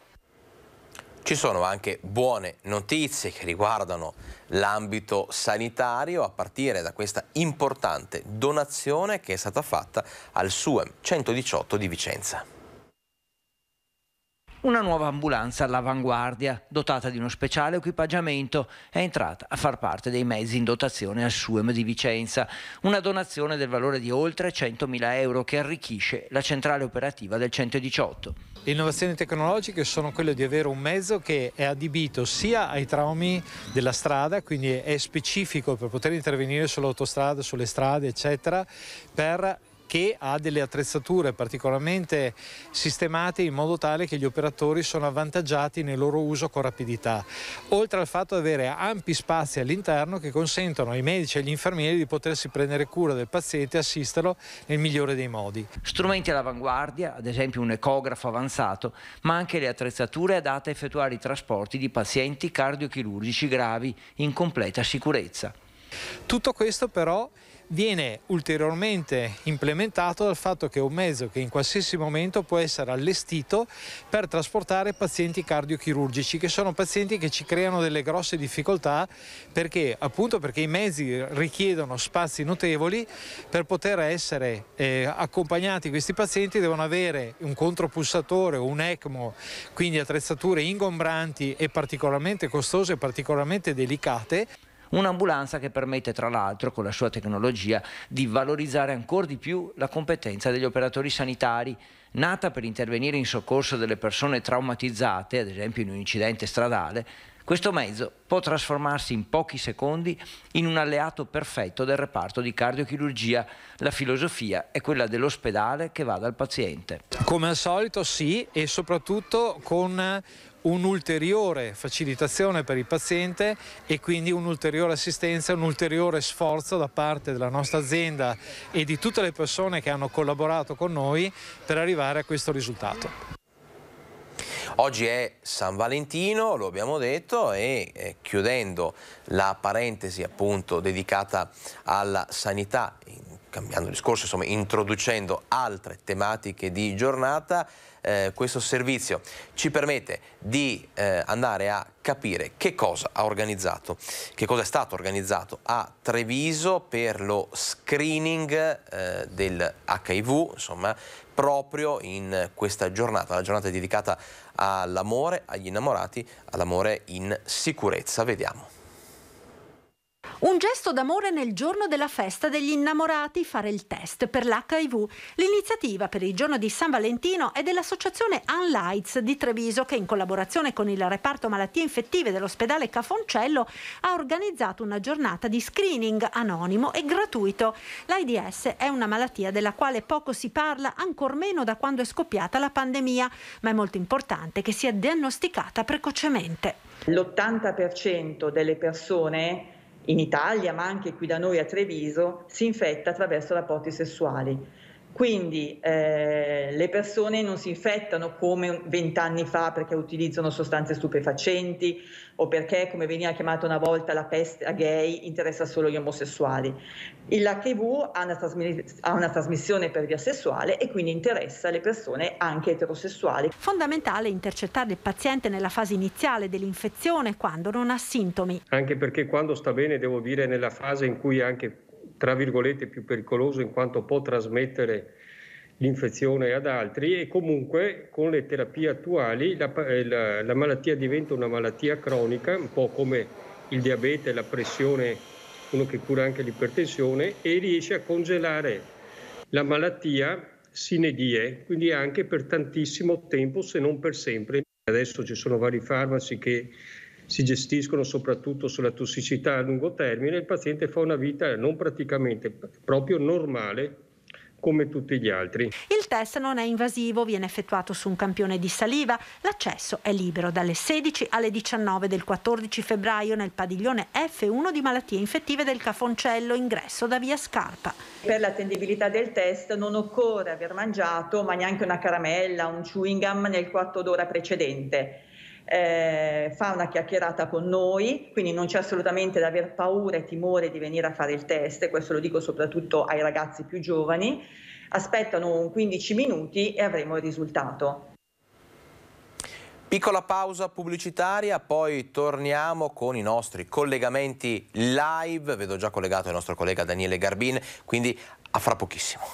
Ci sono anche buone notizie che riguardano l'ambito sanitario a partire da questa importante donazione che è stata fatta al SUEM 118 di Vicenza. Una nuova ambulanza all'avanguardia, dotata di uno speciale equipaggiamento, è entrata a far parte dei mezzi in dotazione al SUEM di Vicenza. Una donazione del valore di oltre 100.000 euro che arricchisce la centrale operativa del 118. Le innovazioni tecnologiche sono quelle di avere un mezzo che è adibito sia ai traumi della strada, quindi è specifico per poter intervenire sull'autostrada, sulle strade, eccetera, per che ha delle attrezzature particolarmente sistemate in modo tale che gli operatori sono avvantaggiati nel loro uso con rapidità, oltre al fatto di avere ampi spazi all'interno che consentono ai medici e agli infermieri di potersi prendere cura del paziente e assisterlo nel migliore dei modi. Strumenti all'avanguardia, ad esempio un ecografo avanzato, ma anche le attrezzature adatte a effettuare i trasporti di pazienti cardiochirurgici gravi in completa sicurezza. Tutto questo però viene ulteriormente implementato dal fatto che è un mezzo che in qualsiasi momento può essere allestito per trasportare pazienti cardiochirurgici che sono pazienti che ci creano delle grosse difficoltà perché appunto perché i mezzi richiedono spazi notevoli per poter essere eh, accompagnati questi pazienti devono avere un contropulsatore o un ECMO quindi attrezzature ingombranti e particolarmente costose e particolarmente delicate Un'ambulanza che permette tra l'altro con la sua tecnologia di valorizzare ancora di più la competenza degli operatori sanitari nata per intervenire in soccorso delle persone traumatizzate, ad esempio in un incidente stradale, questo mezzo può trasformarsi in pochi secondi in un alleato perfetto del reparto di cardiochirurgia. La filosofia è quella dell'ospedale che va dal paziente. Come al solito sì e soprattutto con un'ulteriore facilitazione per il paziente e quindi un'ulteriore assistenza, un ulteriore sforzo da parte della nostra azienda e di tutte le persone che hanno collaborato con noi per arrivare a questo risultato. Oggi è San Valentino, lo abbiamo detto, e eh, chiudendo la parentesi appunto dedicata alla sanità in cambiando discorso, insomma, introducendo altre tematiche di giornata, eh, questo servizio ci permette di eh, andare a capire che cosa ha organizzato, che cosa è stato organizzato a Treviso per lo screening eh, del HIV, insomma, proprio in questa giornata, la giornata dedicata all'amore, agli innamorati, all'amore in sicurezza. Vediamo. Un gesto d'amore nel giorno della festa degli innamorati, fare il test per l'HIV. L'iniziativa per il giorno di San Valentino è dell'associazione Unlights di Treviso che in collaborazione con il reparto malattie infettive dell'ospedale Cafoncello ha organizzato una giornata di screening anonimo e gratuito. L'AIDS è una malattia della quale poco si parla, ancor meno da quando è scoppiata la pandemia, ma è molto importante che sia diagnosticata precocemente. L'80% delle persone in Italia ma anche qui da noi a Treviso si infetta attraverso rapporti sessuali. Quindi eh, le persone non si infettano come vent'anni fa perché utilizzano sostanze stupefacenti o perché, come veniva chiamata una volta, la peste a gay interessa solo gli omosessuali. L'HIV ha una, ha una trasmissione per via sessuale e quindi interessa le persone anche eterosessuali. Fondamentale intercettare il paziente nella fase iniziale dell'infezione quando non ha sintomi. Anche perché quando sta bene, devo dire, nella fase in cui anche tra virgolette più pericoloso in quanto può trasmettere l'infezione ad altri e comunque con le terapie attuali la, eh, la, la malattia diventa una malattia cronica, un po' come il diabete, la pressione, uno che cura anche l'ipertensione e riesce a congelare la malattia sine die, quindi anche per tantissimo tempo se non per sempre. Adesso ci sono vari farmaci che si gestiscono soprattutto sulla tossicità a lungo termine, il paziente fa una vita non praticamente proprio normale come tutti gli altri. Il test non è invasivo, viene effettuato su un campione di saliva. L'accesso è libero dalle 16 alle 19 del 14 febbraio nel padiglione F1 di malattie infettive del Cafoncello, ingresso da via Scarpa. Per l'attendibilità del test non occorre aver mangiato, ma neanche una caramella, un chewing gum nel quarto d'ora precedente eh, fa una chiacchierata con noi, quindi non c'è assolutamente da aver paura e timore di venire a fare il test, e questo lo dico soprattutto ai ragazzi più giovani, aspettano 15 minuti e avremo il risultato. Piccola pausa pubblicitaria, poi torniamo con i nostri collegamenti live. Vedo già collegato il nostro collega Daniele Garbin, quindi a fra pochissimo.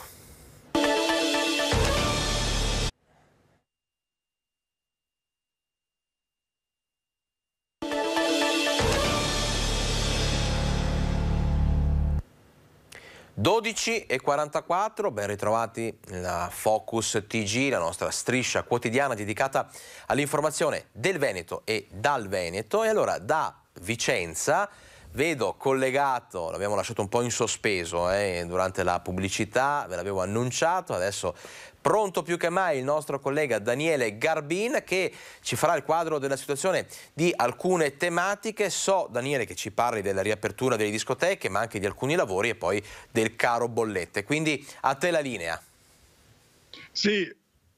12 e 44, ben ritrovati la Focus TG, la nostra striscia quotidiana dedicata all'informazione del Veneto e dal Veneto. E allora da Vicenza Vedo collegato, l'abbiamo lasciato un po' in sospeso eh, durante la pubblicità, ve l'avevo annunciato, adesso pronto più che mai il nostro collega Daniele Garbin che ci farà il quadro della situazione di alcune tematiche. So Daniele che ci parli della riapertura delle discoteche ma anche di alcuni lavori e poi del caro bollette. Quindi a te la linea. Sì,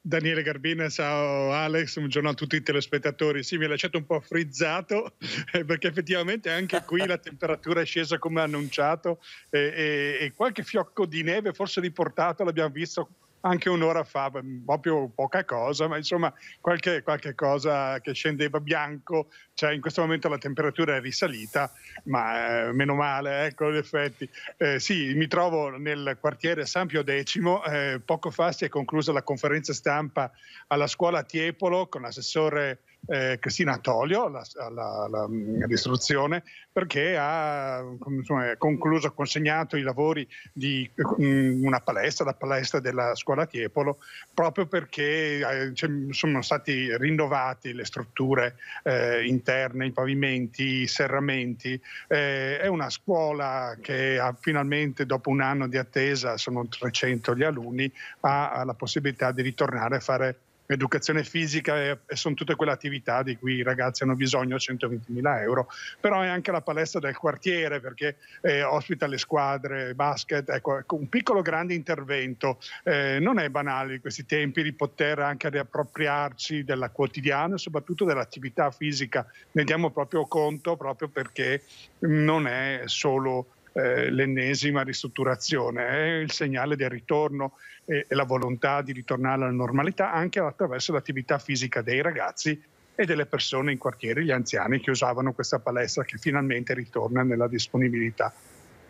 Daniele Garbina, ciao Alex, buongiorno a tutti i telespettatori. Sì, mi ha lasciato un po' frizzato eh, perché effettivamente anche qui la temperatura è scesa come annunciato eh, eh, e, qualche fiocco di neve forse riportato l'abbiamo visto anche un'ora fa, proprio poca cosa, ma insomma qualche, qualche cosa che scendeva bianco, cioè in questo momento la temperatura è risalita, ma eh, meno male, ecco gli effetti. Eh, sì, mi trovo nel quartiere San Pio X, eh, poco fa si è conclusa la conferenza stampa alla scuola Tiepolo con l'assessore eh, Cristina Toglio all'istruzione mm, perché ha insomma, concluso, consegnato i lavori di mm, una palestra, la palestra della scuola Tiepolo, proprio perché eh, sono stati rinnovati le strutture eh, interne, i pavimenti, i serramenti. Eh, è una scuola che ha, finalmente, dopo un anno di attesa, sono 300 gli alunni, ha, ha la possibilità di ritornare a fare educazione fisica e, e, sono tutte quelle attività di cui i ragazzi hanno bisogno 120.000 euro, però è anche la palestra del quartiere perché eh, ospita le squadre, basket, ecco, ecco un piccolo grande intervento, eh, non è banale in questi tempi di poter anche riappropriarci della quotidiana e soprattutto dell'attività fisica, ne diamo proprio conto proprio perché non è solo eh, l'ennesima ristrutturazione, è il segnale del ritorno e, e la volontà di ritornare alla normalità anche attraverso l'attività fisica dei ragazzi e delle persone in quartiere, gli anziani che usavano questa palestra che finalmente ritorna nella disponibilità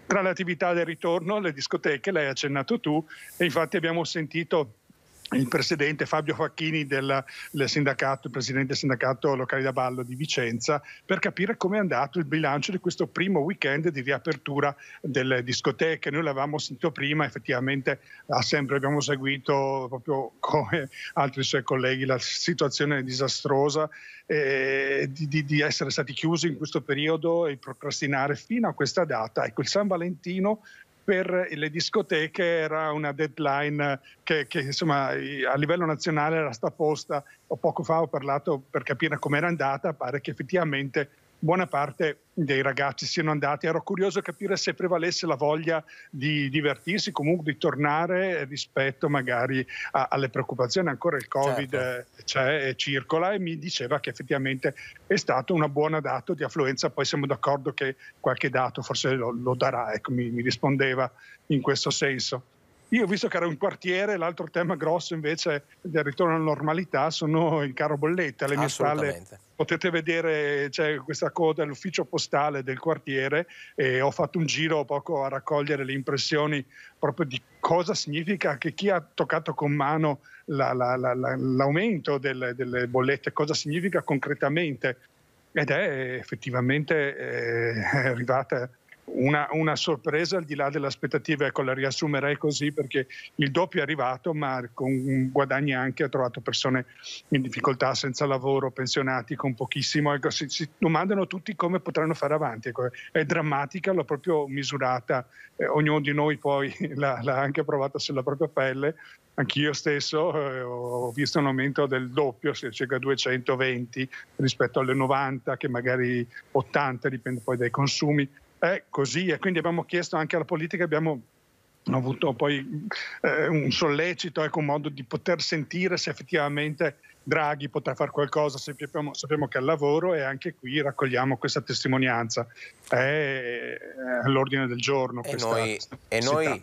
tra le attività del ritorno, le discoteche, l'hai accennato tu, e infatti abbiamo sentito il presidente Fabio Facchini del, del sindacato, il presidente del sindacato locale da ballo di Vicenza, per capire come è andato il bilancio di questo primo weekend di riapertura delle discoteche. Noi l'avevamo sentito prima, effettivamente ha sempre abbiamo seguito, proprio come altri suoi colleghi, la situazione disastrosa eh, di, di, di, essere stati chiusi in questo periodo e procrastinare fino a questa data. Ecco, il San Valentino per le discoteche era una deadline che, che insomma, a livello nazionale era stata posta. poco fa ho parlato per capire com'era andata, pare che effettivamente buona parte dei ragazzi siano andati. Ero curioso capire se prevalesse la voglia di divertirsi, comunque di tornare rispetto magari a, alle preoccupazioni. Ancora il Covid certo. Eh, c'è e circola e mi diceva che effettivamente è stato una buona dato di affluenza. Poi siamo d'accordo che qualche dato forse lo, lo darà, ecco, mi, mi rispondeva in questo senso. Io, ho visto che era un quartiere, l'altro tema grosso invece del ritorno alla normalità sono il caro bollette. Alle mie spalle potete vedere c'è questa coda all'ufficio postale del quartiere e ho fatto un giro poco a raccogliere le impressioni proprio di cosa significa che chi ha toccato con mano la, la, la, l'aumento delle, delle bollette, cosa significa concretamente ed è effettivamente eh, arrivata una, una, sorpresa al di là delle aspettative, ecco la riassumerei così perché il doppio è arrivato ma con guadagni anche, ha trovato persone in difficoltà, senza lavoro, pensionati con pochissimo, ecco, si, si domandano tutti come potranno fare avanti, ecco, è drammatica, l'ho proprio misurata, eh, ognuno di noi poi l'ha, l'ha anche provata sulla propria pelle, Anch'io stesso eh, ho visto un aumento del doppio, circa 220 rispetto alle 90, che magari 80, dipende poi dai consumi è così e quindi abbiamo chiesto anche alla politica, abbiamo avuto poi eh, un sollecito, ecco, un modo di poter sentire se effettivamente Draghi potrà fare qualcosa, sappiamo, sappiamo che è al lavoro e anche qui raccogliamo questa testimonianza, è, all'ordine del giorno. E noi, e noi,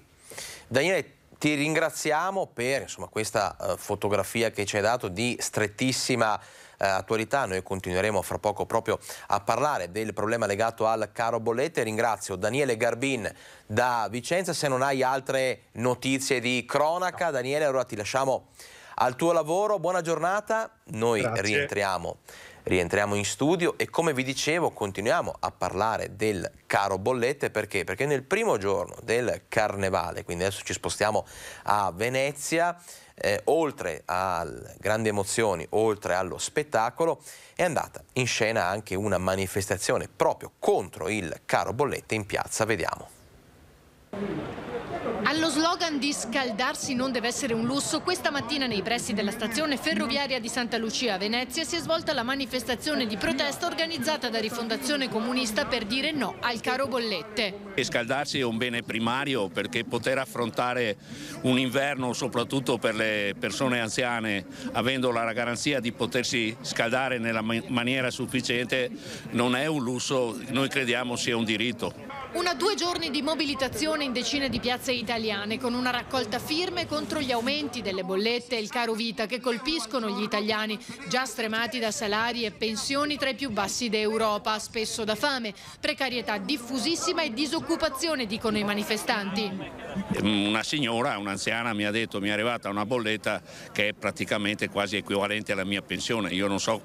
Daniele, ti ringraziamo per insomma, questa eh, fotografia che ci hai dato di strettissima eh, attualità. Noi continueremo fra poco proprio a parlare del problema legato al caro bollette. Ringrazio Daniele Garbin da Vicenza. Se non hai altre notizie di cronaca, Daniele, allora ti lasciamo al tuo lavoro. Buona giornata. Noi rientriamo, rientriamo. in studio e come vi dicevo continuiamo a parlare del caro bollette perché? Perché nel primo giorno del carnevale, quindi adesso ci spostiamo a Venezia, eh, oltre alle grandi emozioni, oltre allo spettacolo, è andata in scena anche una manifestazione proprio contro il caro bollette in piazza. Vediamo. Allo slogan di scaldarsi non deve essere un lusso, questa mattina nei pressi della stazione ferroviaria di Santa Lucia a Venezia si è svolta la manifestazione di protesta organizzata da Rifondazione Comunista per dire no al caro bollette. Scaldarsi è un bene primario perché poter affrontare un inverno soprattutto per le persone anziane avendo la garanzia di potersi scaldare nella maniera sufficiente non è un lusso, noi crediamo sia un diritto. Una due giorni di mobilitazione in decine di piazze italiane con una raccolta firme contro gli aumenti delle bollette e il caro vita che colpiscono gli italiani già stremati da salari e pensioni tra i più bassi d'Europa, spesso da fame, precarietà diffusissima e disoccupazione, dicono i manifestanti. Una signora, un'anziana mi ha detto mi è arrivata una bolletta che è praticamente quasi equivalente alla mia pensione, io non so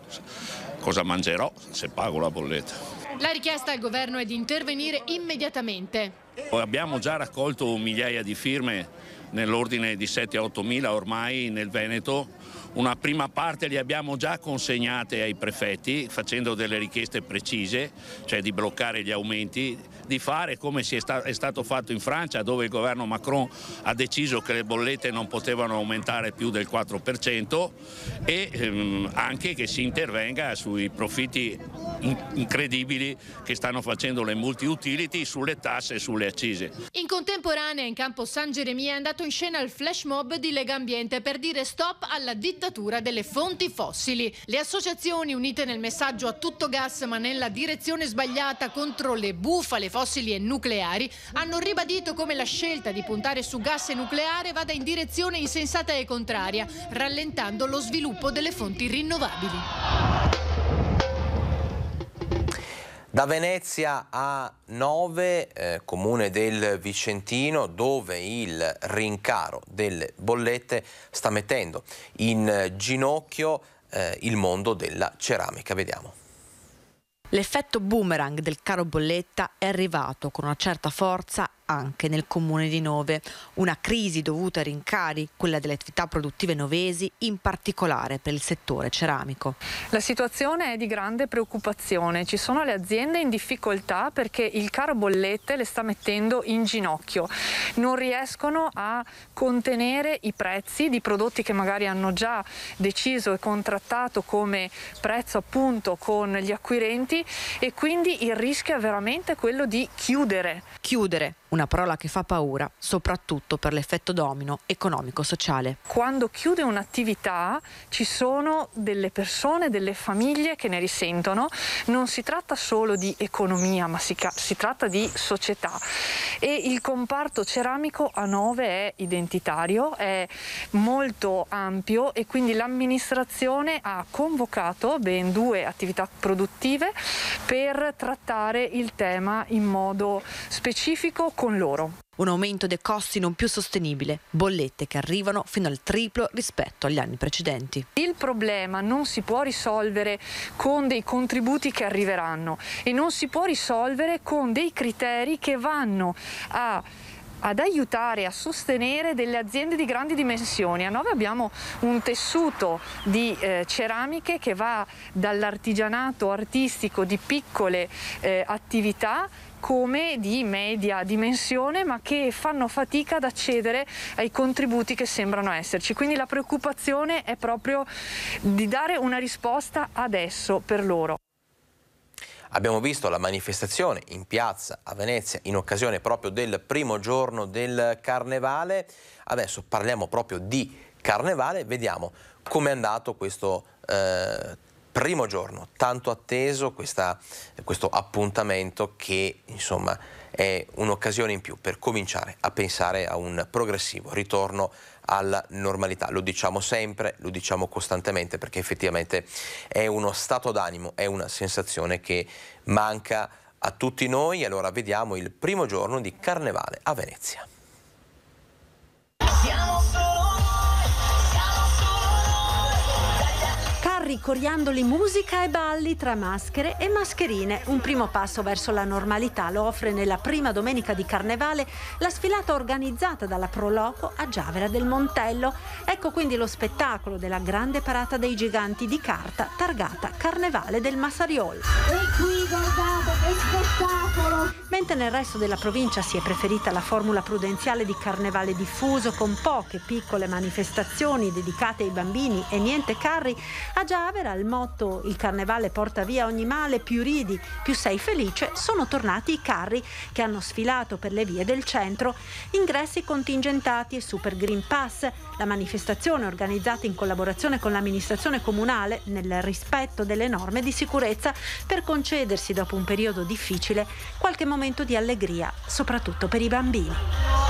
cosa mangerò se pago la bolletta. La richiesta al governo è di intervenire immediatamente. Abbiamo già raccolto migliaia di firme nell'ordine di 7-8 mila ormai nel Veneto. Una prima parte le abbiamo già consegnate ai prefetti facendo delle richieste precise, cioè di bloccare gli aumenti di fare come è, sta è stato fatto in Francia dove il governo Macron ha deciso che le bollette non potevano aumentare più del 4% e ehm, anche che si intervenga sui profitti in incredibili che stanno facendo le multi-utility sulle tasse e sulle accise. In contemporanea in campo San Geremia è andato in scena il flash mob di Lega Ambiente per dire stop alla dittatura delle fonti fossili. Le associazioni unite nel messaggio a tutto gas ma nella direzione sbagliata contro le bufale fossili fossili e nucleari, hanno ribadito come la scelta di puntare su gas e nucleare vada in direzione insensata e contraria, rallentando lo sviluppo delle fonti rinnovabili. Da Venezia a 9, eh, comune del Vicentino, dove il rincaro delle bollette sta mettendo in ginocchio eh, il mondo della ceramica. Vediamo. L'effetto boomerang del caro bolletta è arrivato con una certa forza anche nel comune di Nove. Una crisi dovuta a rincari, quella delle attività produttive novesi, in particolare per il settore ceramico. La situazione è di grande preoccupazione. Ci sono le aziende in difficoltà perché il caro bollette le sta mettendo in ginocchio. Non riescono a contenere i prezzi di prodotti che magari hanno già deciso e contrattato come prezzo appunto con gli acquirenti e quindi il rischio è veramente quello di chiudere. Chiudere, una parola che fa paura, soprattutto per l'effetto domino economico-sociale. Quando chiude un'attività ci sono delle persone, delle famiglie che ne risentono, non si tratta solo di economia, ma si, si tratta di società e il comparto ceramico a 9 è identitario, è molto ampio e quindi l'amministrazione ha convocato ben due attività produttive per trattare il tema in modo specifico con con loro. Un aumento dei costi non più sostenibile, bollette che arrivano fino al triplo rispetto agli anni precedenti. Il problema non si può risolvere con dei contributi che arriveranno e non si può risolvere con dei criteri che vanno a ad aiutare a sostenere delle aziende di grandi dimensioni. A Nove abbiamo un tessuto di eh, ceramiche che va dall'artigianato artistico di piccole eh, attività come di media dimensione ma che fanno fatica ad accedere ai contributi che sembrano esserci. Quindi la preoccupazione è proprio di dare una risposta adesso per loro. Abbiamo visto la manifestazione in piazza a Venezia in occasione proprio del primo giorno del carnevale. Adesso parliamo proprio di carnevale, vediamo com'è andato questo eh, primo giorno, tanto atteso questa, questo appuntamento che insomma è un'occasione in più per cominciare a pensare a un progressivo ritorno alla normalità. Lo diciamo sempre, lo diciamo costantemente perché effettivamente è uno stato d'animo, è una sensazione che manca a tutti noi. Allora vediamo il primo giorno di Carnevale a Venezia. Siamo solo ricorriandoli musica e balli tra maschere e mascherine. Un primo passo verso la normalità lo offre nella prima domenica di Carnevale la sfilata organizzata dalla Proloco a Giavera del Montello. Ecco quindi lo spettacolo della grande parata dei giganti di carta targata Carnevale del Massariol. E qui guardate che spettacolo! Mentre nel resto della provincia si è preferita la formula prudenziale di Carnevale diffuso con poche piccole manifestazioni dedicate ai bambini e niente carri, a Giavera Cadavera, il motto Il carnevale porta via ogni male, più ridi, più sei felice, sono tornati i carri che hanno sfilato per le vie del centro, ingressi contingentati e Super Green Pass. La manifestazione organizzata in collaborazione con l'amministrazione comunale nel rispetto delle norme di sicurezza per concedersi dopo un periodo difficile qualche momento di allegria, soprattutto per i bambini.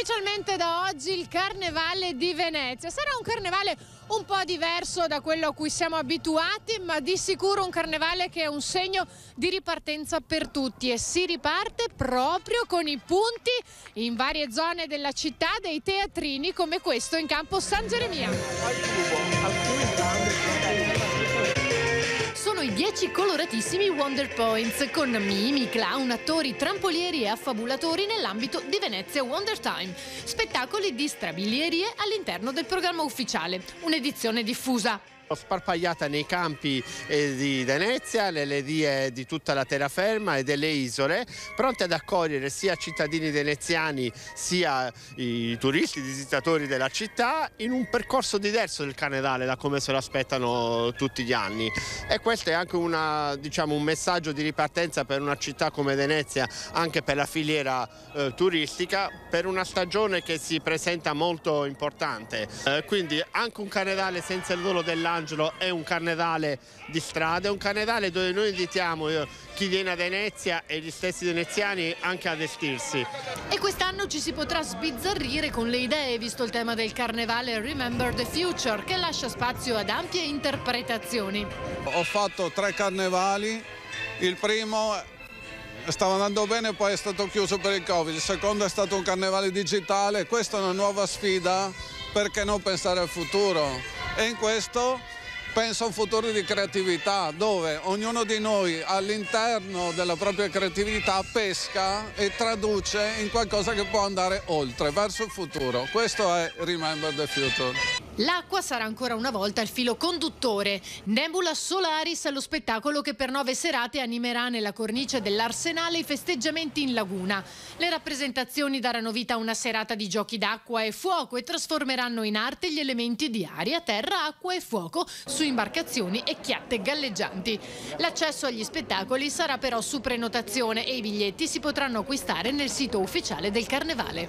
ufficialmente da oggi il Carnevale di Venezia. Sarà un carnevale un po' diverso da quello a cui siamo abituati, ma di sicuro un carnevale che è un segno di ripartenza per tutti e si riparte proprio con i punti in varie zone della città dei teatrini come questo in campo San Geremia. sono i 10 coloratissimi Wonder Points con mimi, clown, attori, trampolieri e affabulatori nell'ambito di Venezia Wonder Time. Spettacoli di strabilierie all'interno del programma ufficiale, un'edizione diffusa sparpagliata nei campi eh, di Venezia, nelle vie di tutta la terraferma e delle isole, pronte ad accogliere sia cittadini veneziani sia i turisti, i visitatori della città in un percorso diverso del Canedale da come se lo aspettano tutti gli anni. E questo è anche una, diciamo, un messaggio di ripartenza per una città come Venezia, anche per la filiera eh, turistica, per una stagione che si presenta molto importante. Eh, quindi anche un Canedale senza il volo dell'anno Sant'Angelo è un carnevale di strada, è un carnevale dove noi invitiamo eh, chi viene a Venezia e gli stessi veneziani anche a vestirsi. E quest'anno ci si potrà sbizzarrire con le idee, visto il tema del carnevale Remember the Future, che lascia spazio ad ampie interpretazioni. Ho fatto tre carnevali, il primo stava andando bene, poi è stato chiuso per il Covid, il secondo è stato un carnevale digitale, questa è una nuova sfida perché non pensare al futuro? E in questo penso a un futuro di creatività dove ognuno di noi all'interno della propria creatività pesca e traduce in qualcosa che può andare oltre, verso il futuro. Questo è Remember the Future. L'acqua sarà ancora una volta il filo conduttore. Nebula Solaris è lo spettacolo che per nove serate animerà nella cornice dell'Arsenale i festeggiamenti in laguna. Le rappresentazioni daranno vita a una serata di giochi d'acqua e fuoco e trasformeranno in arte gli elementi di aria, terra, acqua e fuoco sui imbarcazioni e chiatte galleggianti. L'accesso agli spettacoli sarà però su prenotazione e i biglietti si potranno acquistare nel sito ufficiale del Carnevale.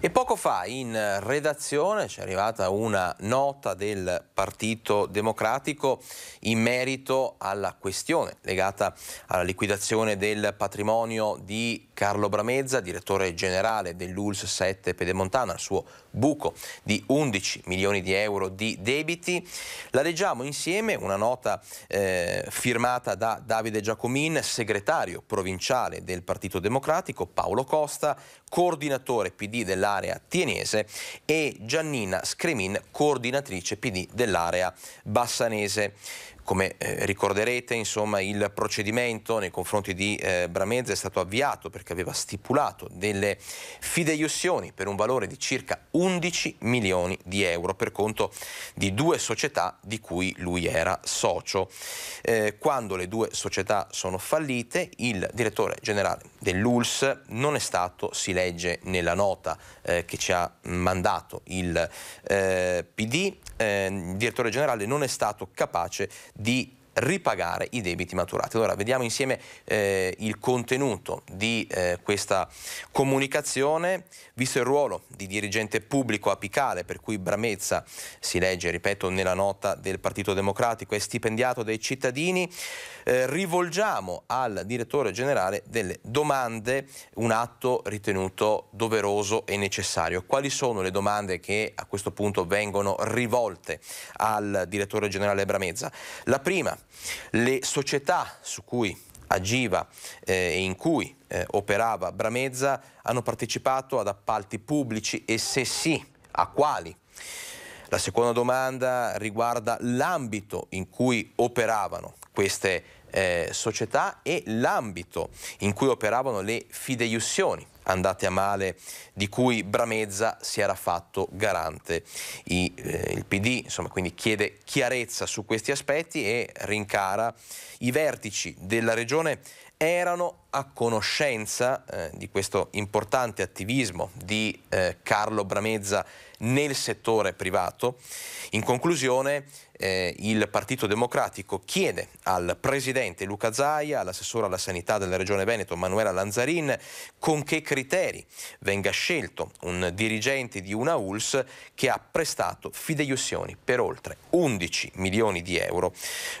E poco fa in redazione ci è arrivata una nota del Partito Democratico in merito alla questione legata alla liquidazione del patrimonio di Carlo Bramezza, direttore generale dell'ULS 7 Pedemontana, il suo buco di 11 milioni di euro di debiti. La leggiamo insieme, una nota eh, firmata da Davide Giacomin, segretario provinciale del Partito Democratico, Paolo Costa, coordinatore PD dell'area tienese e Giannina Scremin, coordinatrice PD dell'area bassanese. Come eh, ricorderete, insomma, il procedimento nei confronti di eh, Bramezza è stato avviato perché aveva stipulato delle fideiussioni per un valore di circa 11 milioni di euro per conto di due società di cui lui era socio. Eh, quando le due società sono fallite, il direttore generale dell'ULS non è stato, si legge nella nota eh, che ci ha mandato il eh, PD, eh, direttore generale non è stato capace di ripagare i debiti maturati. Allora vediamo insieme eh, il contenuto di eh, questa comunicazione, visto il ruolo di dirigente pubblico apicale per cui Bramezza si legge, ripeto, nella nota del Partito Democratico è stipendiato dai cittadini, eh, rivolgiamo al direttore generale delle domande un atto ritenuto doveroso e necessario. Quali sono le domande che a questo punto vengono rivolte al direttore generale Bramezza? La prima le società su cui agiva eh, e eh, in cui eh, operava Bramezza hanno partecipato ad appalti pubblici e se sì, a quali? La seconda domanda riguarda l'ambito in cui operavano queste eh, società e l'ambito in cui operavano le fideiussioni andate a male di cui Bramezza si era fatto garante. I, eh, il PD insomma, quindi chiede chiarezza su questi aspetti e rincara i vertici della regione erano a conoscenza eh, di questo importante attivismo di eh, Carlo Bramezza nel settore privato. In conclusione eh, il Partito Democratico chiede al Presidente Luca Zaia, all'assessore alla sanità della Regione Veneto Manuela Lanzarin, con che criteri venga scelto un dirigente di una ULS che ha prestato fideiussioni per oltre 11 milioni di euro.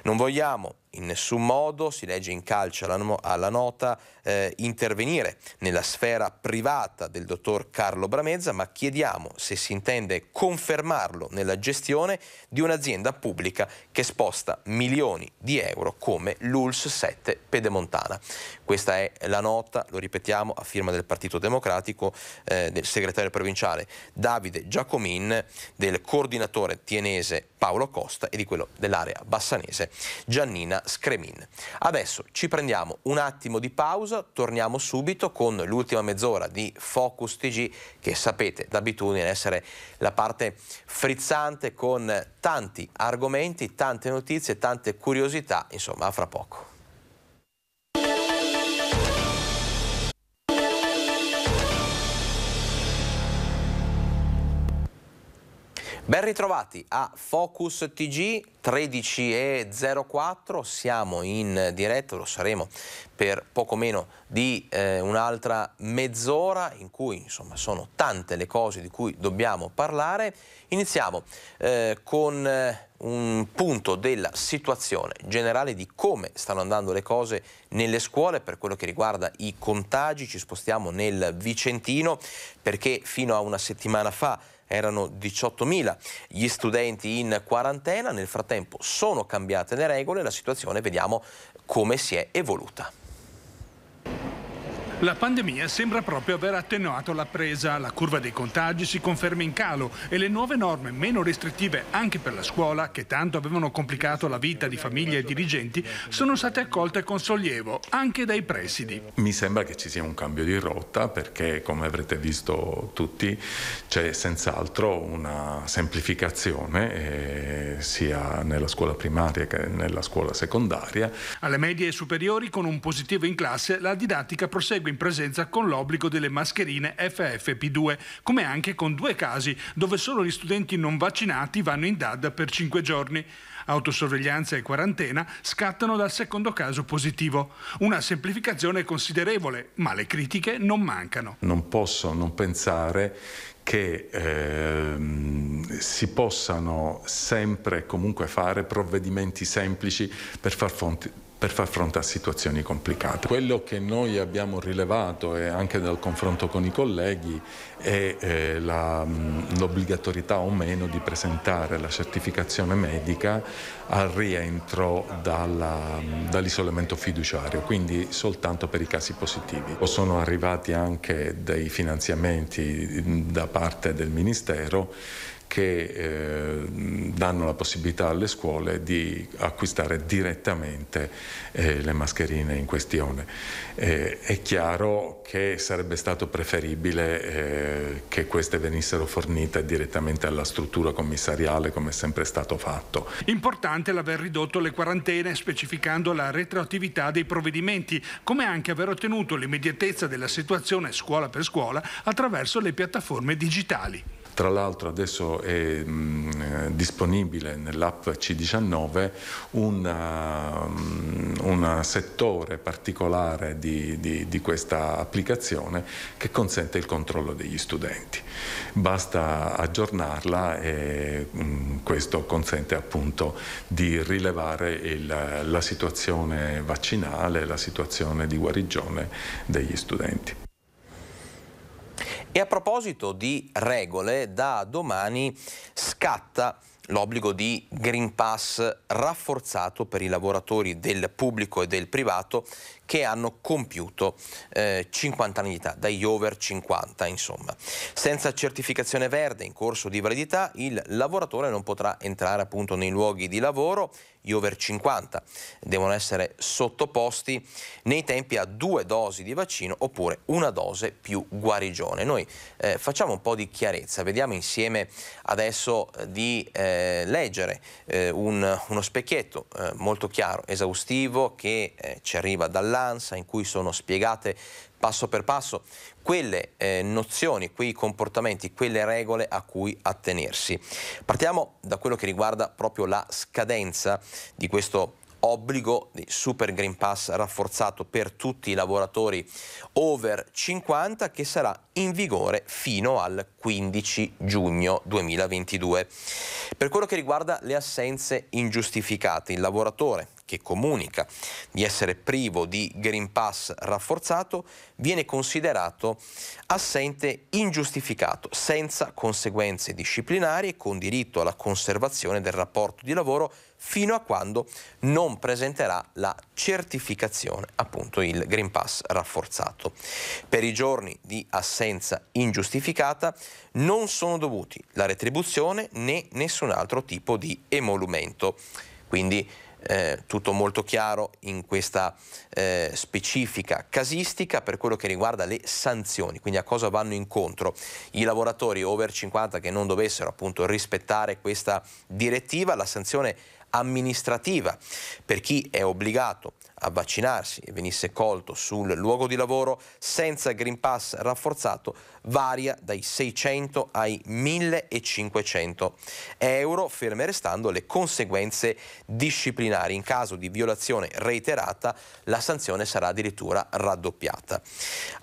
Non vogliamo in nessun modo, si legge in calcio alla, no- alla nota, eh, intervenire nella sfera privata del dottor Carlo Bramezza, ma chiediamo se si intende confermarlo nella gestione di un'azienda pubblica che sposta milioni di euro come l'ULS 7 Pedemontana. Questa è la nota, lo ripetiamo, a firma del Partito Democratico, eh, del segretario provinciale Davide Giacomin, del coordinatore tienese Paolo Costa e di quello dell'area bassanese Giannina Scremin. Adesso ci prendiamo un attimo di pausa, torniamo subito con l'ultima mezz'ora di Focus TG che sapete d'abitudine essere la parte frizzante con tanti argomenti, tante notizie, tante curiosità, insomma, fra poco. Ben ritrovati a Focus TG 13.04, siamo in diretta, lo saremo per poco meno di eh, un'altra mezz'ora in cui insomma sono tante le cose di cui dobbiamo parlare. Iniziamo eh, con eh, un punto della situazione generale di come stanno andando le cose nelle scuole per quello che riguarda i contagi, ci spostiamo nel Vicentino perché fino a una settimana fa erano 18.000 gli studenti in quarantena, nel frattempo sono cambiate le regole, la situazione vediamo come si è evoluta. La pandemia sembra proprio aver attenuato la presa, la curva dei contagi si conferma in calo e le nuove norme meno restrittive anche per la scuola, che tanto avevano complicato la vita di famiglie e dirigenti, sono state accolte con sollievo anche dai presidi. Mi sembra che ci sia un cambio di rotta perché come avrete visto tutti c'è senz'altro una semplificazione eh, sia nella scuola primaria che nella scuola secondaria. Alle medie e superiori con un positivo in classe la didattica prosegue In in presenza con l'obbligo delle mascherine FFP2, come anche con due casi dove solo gli studenti non vaccinati vanno in DAD per 5 giorni. Autosorveglianza e quarantena scattano dal secondo caso positivo. Una semplificazione considerevole, ma le critiche non mancano. Non posso non pensare che ehm, si possano sempre comunque fare provvedimenti semplici per far fronte, per far fronte a situazioni complicate. Quello che noi abbiamo rilevato e anche dal confronto con i colleghi è eh, l'obbligatorietà o meno di presentare la certificazione medica al rientro dall'isolamento fiduciario, quindi soltanto per i casi positivi. O sono arrivati anche dei finanziamenti da parte del Ministero che eh, danno la possibilità alle scuole di acquistare direttamente eh, le mascherine in questione. Eh, è chiaro che sarebbe stato preferibile eh, che queste venissero fornite direttamente alla struttura commissariale come è sempre stato fatto. Importante l'aver ridotto le quarantene specificando la retroattività dei provvedimenti, come anche aver ottenuto l'immediatezza della situazione scuola per scuola attraverso le piattaforme digitali. Tra l'altro adesso è mh, mm, eh, disponibile nell'app C19 eh, un settore particolare di, di, di, questa applicazione che consente il controllo degli studenti. Basta aggiornarla e mh, mm, questo consente appunto di rilevare il, la situazione vaccinale, la situazione di guarigione degli studenti. E a proposito di regole, da domani scatta l'obbligo di Green Pass rafforzato per i lavoratori del pubblico e del privato che hanno compiuto eh, 50 anni di età, dagli over 50 insomma. Senza certificazione verde in corso di validità il lavoratore non potrà entrare appunto nei luoghi di lavoro, gli over 50 devono essere sottoposti nei tempi a due dosi di vaccino oppure una dose più guarigione. Noi eh, facciamo un po' di chiarezza, vediamo insieme adesso eh, di eh, leggere eh, un, uno specchietto eh, molto chiaro, esaustivo che ci arriva dalla dell'ANSA in cui sono spiegate passo per passo quelle eh, nozioni, quei comportamenti, quelle regole a cui attenersi. Partiamo da quello che riguarda proprio la scadenza di questo obbligo di Super Green Pass rafforzato per tutti i lavoratori over 50 che sarà in vigore fino al 15 giugno 2022. Per quello che riguarda le assenze ingiustificate, il lavoratore che comunica di essere privo di Green Pass rafforzato, viene considerato assente ingiustificato, senza conseguenze disciplinari e con diritto alla conservazione del rapporto di lavoro fino a quando non presenterà la certificazione, appunto il Green Pass rafforzato. Per i giorni di assenza ingiustificata non sono dovuti la retribuzione né nessun altro tipo di emolumento. Quindi eh, tutto molto chiaro in questa eh, specifica casistica per quello che riguarda le sanzioni, quindi a cosa vanno incontro i lavoratori over 50 che non dovessero appunto rispettare questa direttiva, la sanzione amministrativa per chi è obbligato a vaccinarsi e venisse colto sul luogo di lavoro senza Green Pass rafforzato varia dai 600 ai 1500 euro, ferme restando le conseguenze disciplinari. In caso di violazione reiterata la sanzione sarà addirittura raddoppiata.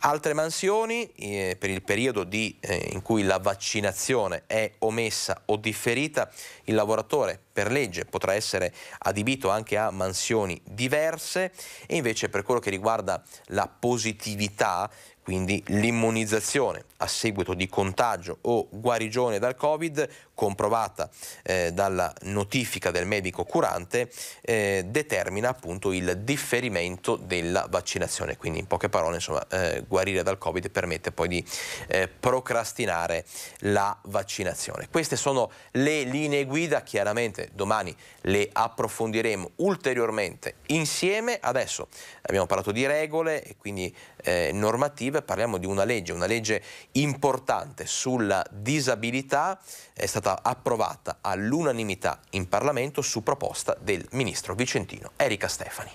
Altre mansioni eh, per il periodo di, eh, in cui la vaccinazione è omessa o differita, il lavoratore per legge potrà essere adibito anche a mansioni diverse e invece per quello che riguarda la positività, quindi l'immunizzazione a seguito di contagio o guarigione dal Covid, comprovata eh, dalla notifica del medico curante, eh, determina appunto il differimento della vaccinazione. Quindi in poche parole, insomma, eh, guarire dal Covid permette poi di eh, procrastinare la vaccinazione. Queste sono le linee guida, chiaramente domani le approfondiremo ulteriormente insieme. Adesso abbiamo parlato di regole e quindi eh, normative, parliamo di una legge, una legge importante sulla disabilità è stata approvata all'unanimità in Parlamento su proposta del ministro vicentino Erika Stefani.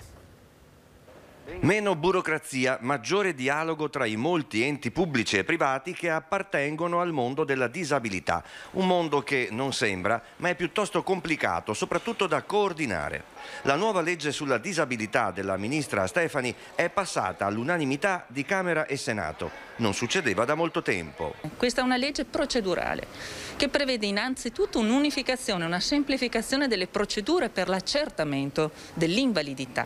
Meno burocrazia, maggiore dialogo tra i molti enti pubblici e privati che appartengono al mondo della disabilità. Un mondo che non sembra, ma è piuttosto complicato, soprattutto da coordinare. La nuova legge sulla disabilità della ministra Stefani è passata all'unanimità di Camera e Senato. Non succedeva da molto tempo. Questa è una legge procedurale che prevede innanzitutto un'unificazione, una semplificazione delle procedure per l'accertamento dell'invalidità.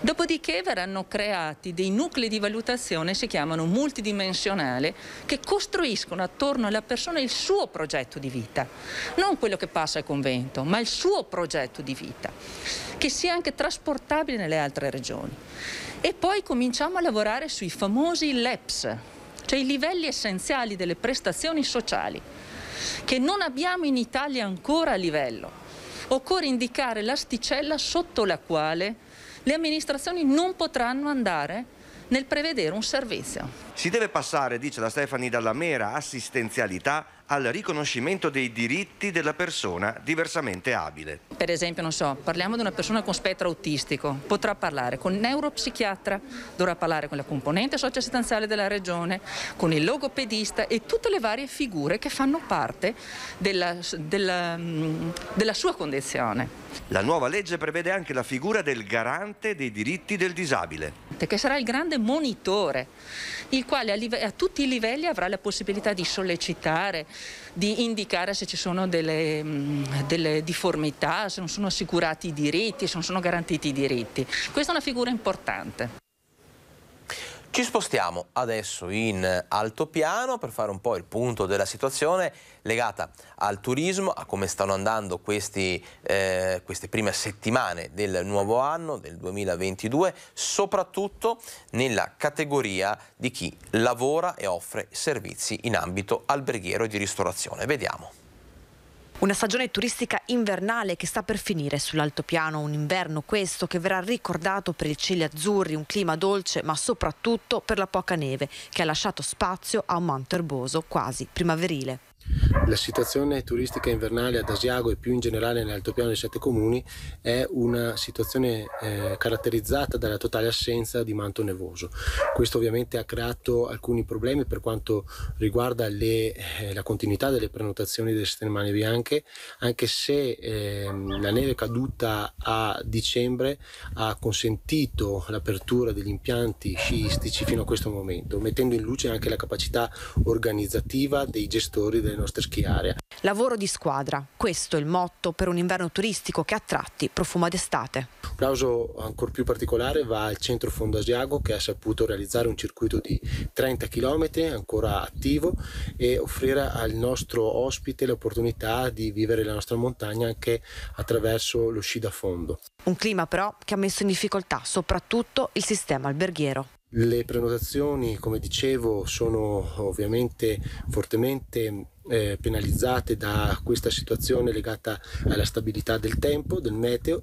Dopodiché verranno creati dei nuclei di valutazione, si chiamano multidimensionale, che costruiscono attorno alla persona il suo progetto di vita, non quello che passa al convento, ma il suo progetto di vita che sia anche trasportabile nelle altre regioni. E poi cominciamo a lavorare sui famosi LEPS, cioè i livelli essenziali delle prestazioni sociali, che non abbiamo in Italia ancora a livello. Occorre indicare l'asticella sotto la quale le amministrazioni non potranno andare nel prevedere un servizio. Si deve passare, dice la Stefani, dalla mera assistenzialità al riconoscimento dei diritti della persona diversamente abile. Per esempio, non so, parliamo di una persona con spettro autistico, potrà parlare con il neuropsichiatra, dovrà parlare con la componente socioassistenziale della regione, con il logopedista e tutte le varie figure che fanno parte della, della, mm, della sua condizione. La nuova legge prevede anche la figura del garante dei diritti del disabile. Che sarà il grande monitore il quale a, a, tutti i livelli avrà la possibilità di sollecitare, di indicare se ci sono delle, mh, delle difformità, se non sono assicurati i diritti, se non sono garantiti i diritti. Questa è una figura importante. Ci spostiamo adesso in altopiano per fare un po' il punto della situazione legata al turismo, a come stanno andando questi, eh, queste prime settimane del nuovo anno, del 2022, soprattutto nella categoria di chi lavora e offre servizi in ambito alberghiero e di ristorazione. Vediamo. Una stagione turistica invernale che sta per finire sull'altopiano, un inverno questo che verrà ricordato per i cieli azzurri, un clima dolce, ma soprattutto per la poca neve che ha lasciato spazio a un manto erboso quasi primaverile. La situazione turistica invernale ad Asiago e più in generale nell'altopiano dei sette comuni è una situazione eh, caratterizzata dalla totale assenza di manto nevoso. Questo ovviamente ha creato alcuni problemi per quanto riguarda le, eh, la continuità delle prenotazioni delle settimane bianche, anche se eh, la neve caduta a dicembre ha consentito l'apertura degli impianti sciistici fino a questo momento, mettendo in luce anche la capacità organizzativa dei gestori delle le nostre ski Lavoro di squadra, questo è il motto per un inverno turistico che a tratti profuma d'estate. Un applauso ancora più particolare va al centro Fondo Asiago che ha saputo realizzare un circuito di 30 km ancora attivo e offrire al nostro ospite l'opportunità di vivere la nostra montagna anche attraverso lo sci da fondo. Un clima però che ha messo in difficoltà soprattutto il sistema alberghiero. Le prenotazioni, come dicevo, sono ovviamente fortemente eh, penalizzate da questa situazione legata alla stabilità del tempo, del meteo.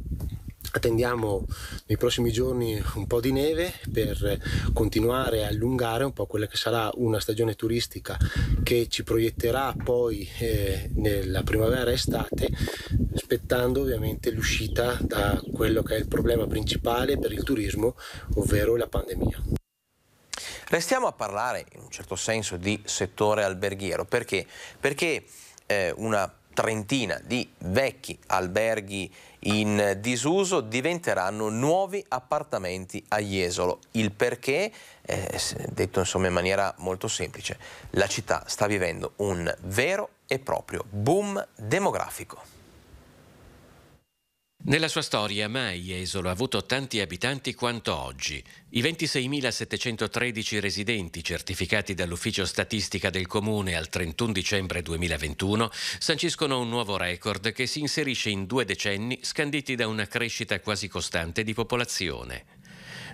Attendiamo nei prossimi giorni un po' di neve per continuare a allungare un po' quella che sarà una stagione turistica che ci proietterà poi eh, nella primavera estate, aspettando ovviamente l'uscita da quello che è il problema principale per il turismo, ovvero la pandemia. Restiamo a parlare in un certo senso di settore alberghiero, perché? Perché eh, una trentina di vecchi alberghi in disuso diventeranno nuovi appartamenti a Jesolo. Il perché, eh, detto insomma in maniera molto semplice, la città sta vivendo un vero e proprio boom demografico. Nella sua storia mai Esolo ha avuto tanti abitanti quanto oggi. I 26.713 residenti certificati dall'ufficio statistica del comune al 31 dicembre 2021 sanciscono un nuovo record che si inserisce in due decenni scanditi da una crescita quasi costante di popolazione.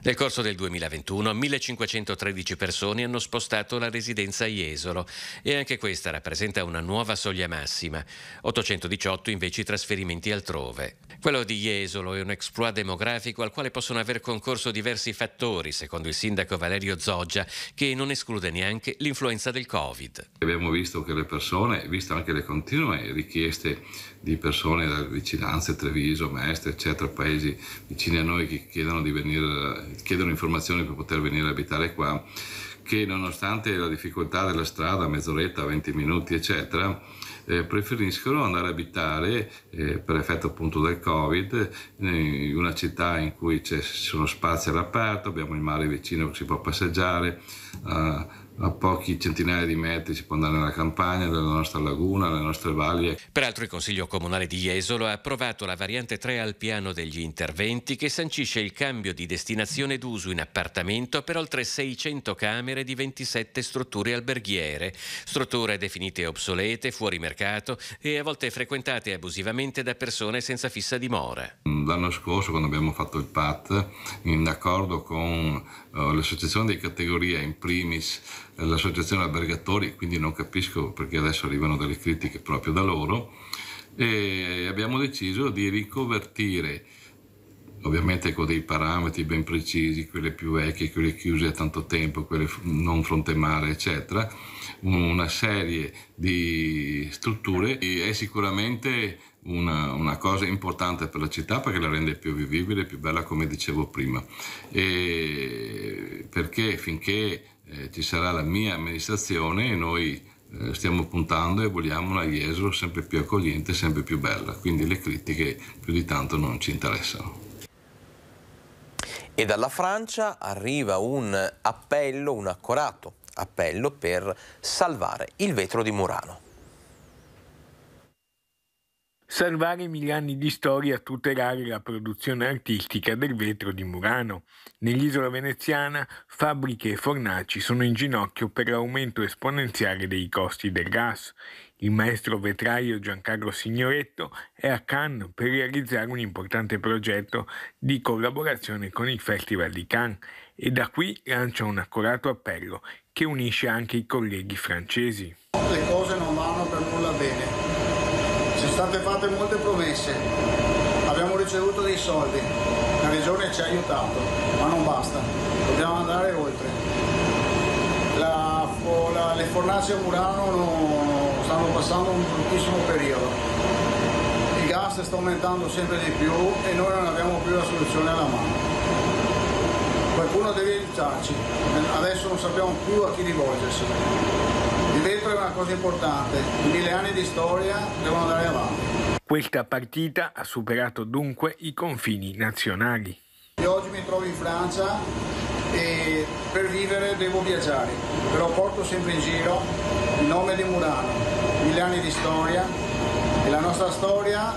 Nel corso del 2021 1513 persone hanno spostato la residenza a Jesolo e anche questa rappresenta una nuova soglia massima. 818 invece i trasferimenti altrove. Quello di Jesolo è un exploit demografico al quale possono aver concorso diversi fattori, secondo il sindaco Valerio Zoggia, che non esclude neanche l'influenza del Covid. Abbiamo visto che le persone, viste anche le continue richieste di persone da eh, vicinanze, Treviso, Mestre, eccetera, paesi vicini a noi che chiedono, venire, chiedono informazioni per poter venire a abitare qua, che nonostante la difficoltà della strada, mezz'oretta, 20 minuti, eccetera, eh, preferiscono andare a abitare eh, per effetto appunto del covid in una città in cui ci sono spazi all'aperto abbiamo il mare vicino che si può passeggiare eh, a pochi centinaia di metri si può andare nella campagna, nella nostra laguna, nelle nostre valli. Peraltro il Consiglio Comunale di Jesolo ha approvato la variante 3 al piano degli interventi che sancisce il cambio di destinazione d'uso in appartamento per oltre 600 camere di 27 strutture alberghiere, strutture definite obsolete, fuori mercato e a volte frequentate abusivamente da persone senza fissa dimora. L'anno scorso quando abbiamo fatto il PAT, in accordo con uh, l'associazione di categoria in primis l'associazione albergatori, quindi non capisco perché adesso arrivano delle critiche proprio da loro, e abbiamo deciso di riconvertire ovviamente con dei parametri ben precisi, quelle più vecchie, quelle chiuse a tanto tempo, quelle non fronte mare, eccetera, una serie di strutture è sicuramente una, una, cosa importante per la città perché la rende più vivibile, più bella come dicevo prima, e perché finché eh, ci sarà la mia amministrazione e noi eh, stiamo puntando e vogliamo una IESO sempre più accogliente, sempre più bella, quindi le critiche più di tanto non ci interessano. E dalla Francia arriva un appello, un accorato appello per salvare il vetro di Murano. Salvare mille anni di storia, tutelare la produzione artistica del vetro di Murano. Nell'isola veneziana fabbriche e fornaci sono in ginocchio per l'aumento esponenziale dei costi del gas. Il maestro vetraio Giancarlo Signoretto è a Cannes per realizzare un importante progetto di collaborazione con il Festival di Cannes e da qui lancia un accurato appello che unisce anche i colleghi francesi. Le cose non fatte molte promesse, abbiamo ricevuto dei soldi, la regione ci ha aiutato, ma non basta, dobbiamo andare oltre. La, la, le fornace a Murano no, stanno passando un bruttissimo periodo, il gas sta aumentando sempre di più e noi non abbiamo più la soluzione alla mano. Qualcuno deve aiutarci, adesso non sappiamo più a chi rivolgersi. Il vetro è una cosa importante, mille anni di storia devono andare avanti. Questa partita ha superato dunque i confini nazionali. Io oggi mi trovo in Francia e per vivere devo viaggiare, però porto sempre in giro il nome di Murano, mille anni di storia e la nostra storia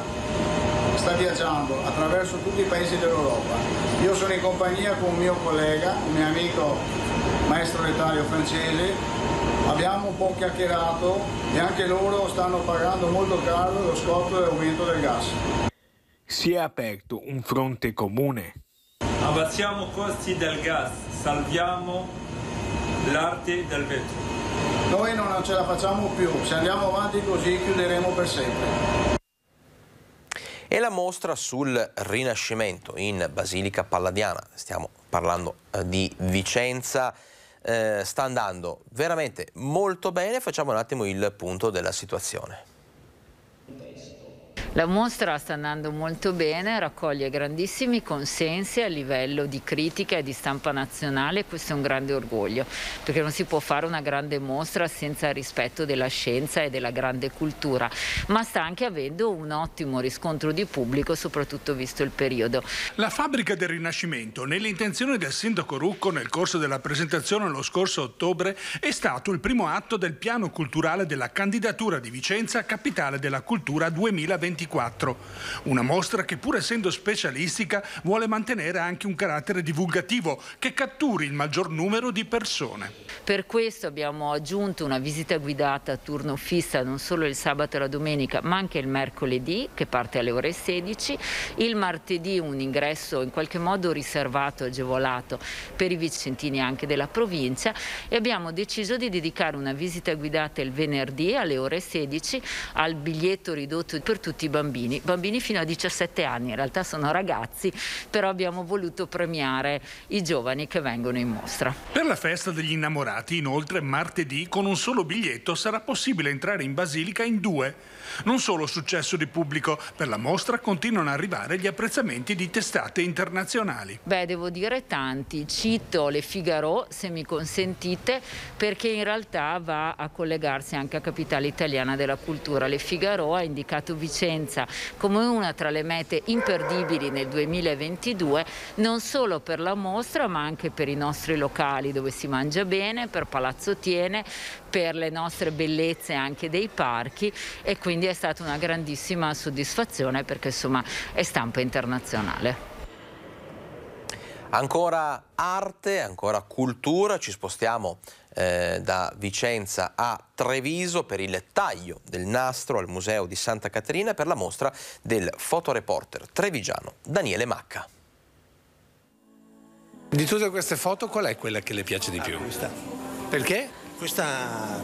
sta viaggiando attraverso tutti i paesi dell'Europa. Io sono in compagnia con un mio collega, un mio amico maestro lettario francese abbiamo un po' chiacchierato e anche loro stanno pagando molto caro lo scotto dell'aumento del gas. Si è aperto un fronte comune. Abbassiamo i costi del gas, salviamo l'arte del vetro. Noi non ce la facciamo più, se andiamo avanti così chiuderemo per sempre e la mostra sul Rinascimento in Basilica Palladiana. Stiamo parlando eh, di Vicenza eh, sta andando veramente molto bene. Facciamo un attimo il punto della situazione. La mostra sta andando molto bene, raccoglie grandissimi consensi a livello di critica e di stampa nazionale, questo è un grande orgoglio, perché non si può fare una grande mostra senza rispetto della scienza e della grande cultura, ma sta anche avendo un ottimo riscontro di pubblico, soprattutto visto il periodo. La fabbrica del Rinascimento, nell'intenzione del sindaco Rucco nel corso della presentazione lo scorso ottobre, è stato il primo atto del piano culturale della candidatura di Vicenza, capitale della cultura 2020. 2024. Una mostra che pur essendo specialistica vuole mantenere anche un carattere divulgativo che catturi il maggior numero di persone. Per questo abbiamo aggiunto una visita guidata a turno fissa non solo il sabato e la domenica ma anche il mercoledì che parte alle ore 16, il martedì un ingresso in qualche modo riservato, agevolato per i vicentini anche della provincia e abbiamo deciso di dedicare una visita guidata il venerdì alle ore 16 al biglietto ridotto per tutti i bambini, bambini fino a 17 anni, in realtà sono ragazzi, però abbiamo voluto premiare i giovani che vengono in mostra. Per la festa degli innamorati, inoltre, martedì con un solo biglietto sarà possibile entrare in Basilica in due non solo successo di pubblico, per la mostra continuano ad arrivare gli apprezzamenti di testate internazionali. Beh, devo dire tanti. Cito Le Figaro, se mi consentite, perché in realtà va a collegarsi anche a Capitale Italiana della Cultura. Le Figaro ha indicato Vicenza come una tra le mete imperdibili nel 2022, non solo per la mostra, ma anche per i nostri locali dove si mangia bene, per Palazzo Tiene, per le nostre bellezze anche dei parchi e quindi quindi è stata una grandissima soddisfazione perché insomma è stampa internazionale. Ancora arte, ancora cultura, ci spostiamo eh, da Vicenza a Treviso per il taglio del nastro al Museo di Santa Caterina per la mostra del fotoreporter trevigiano Daniele Macca. Di tutte queste foto qual è quella che le piace di più? Ah, questa. Perché? Questa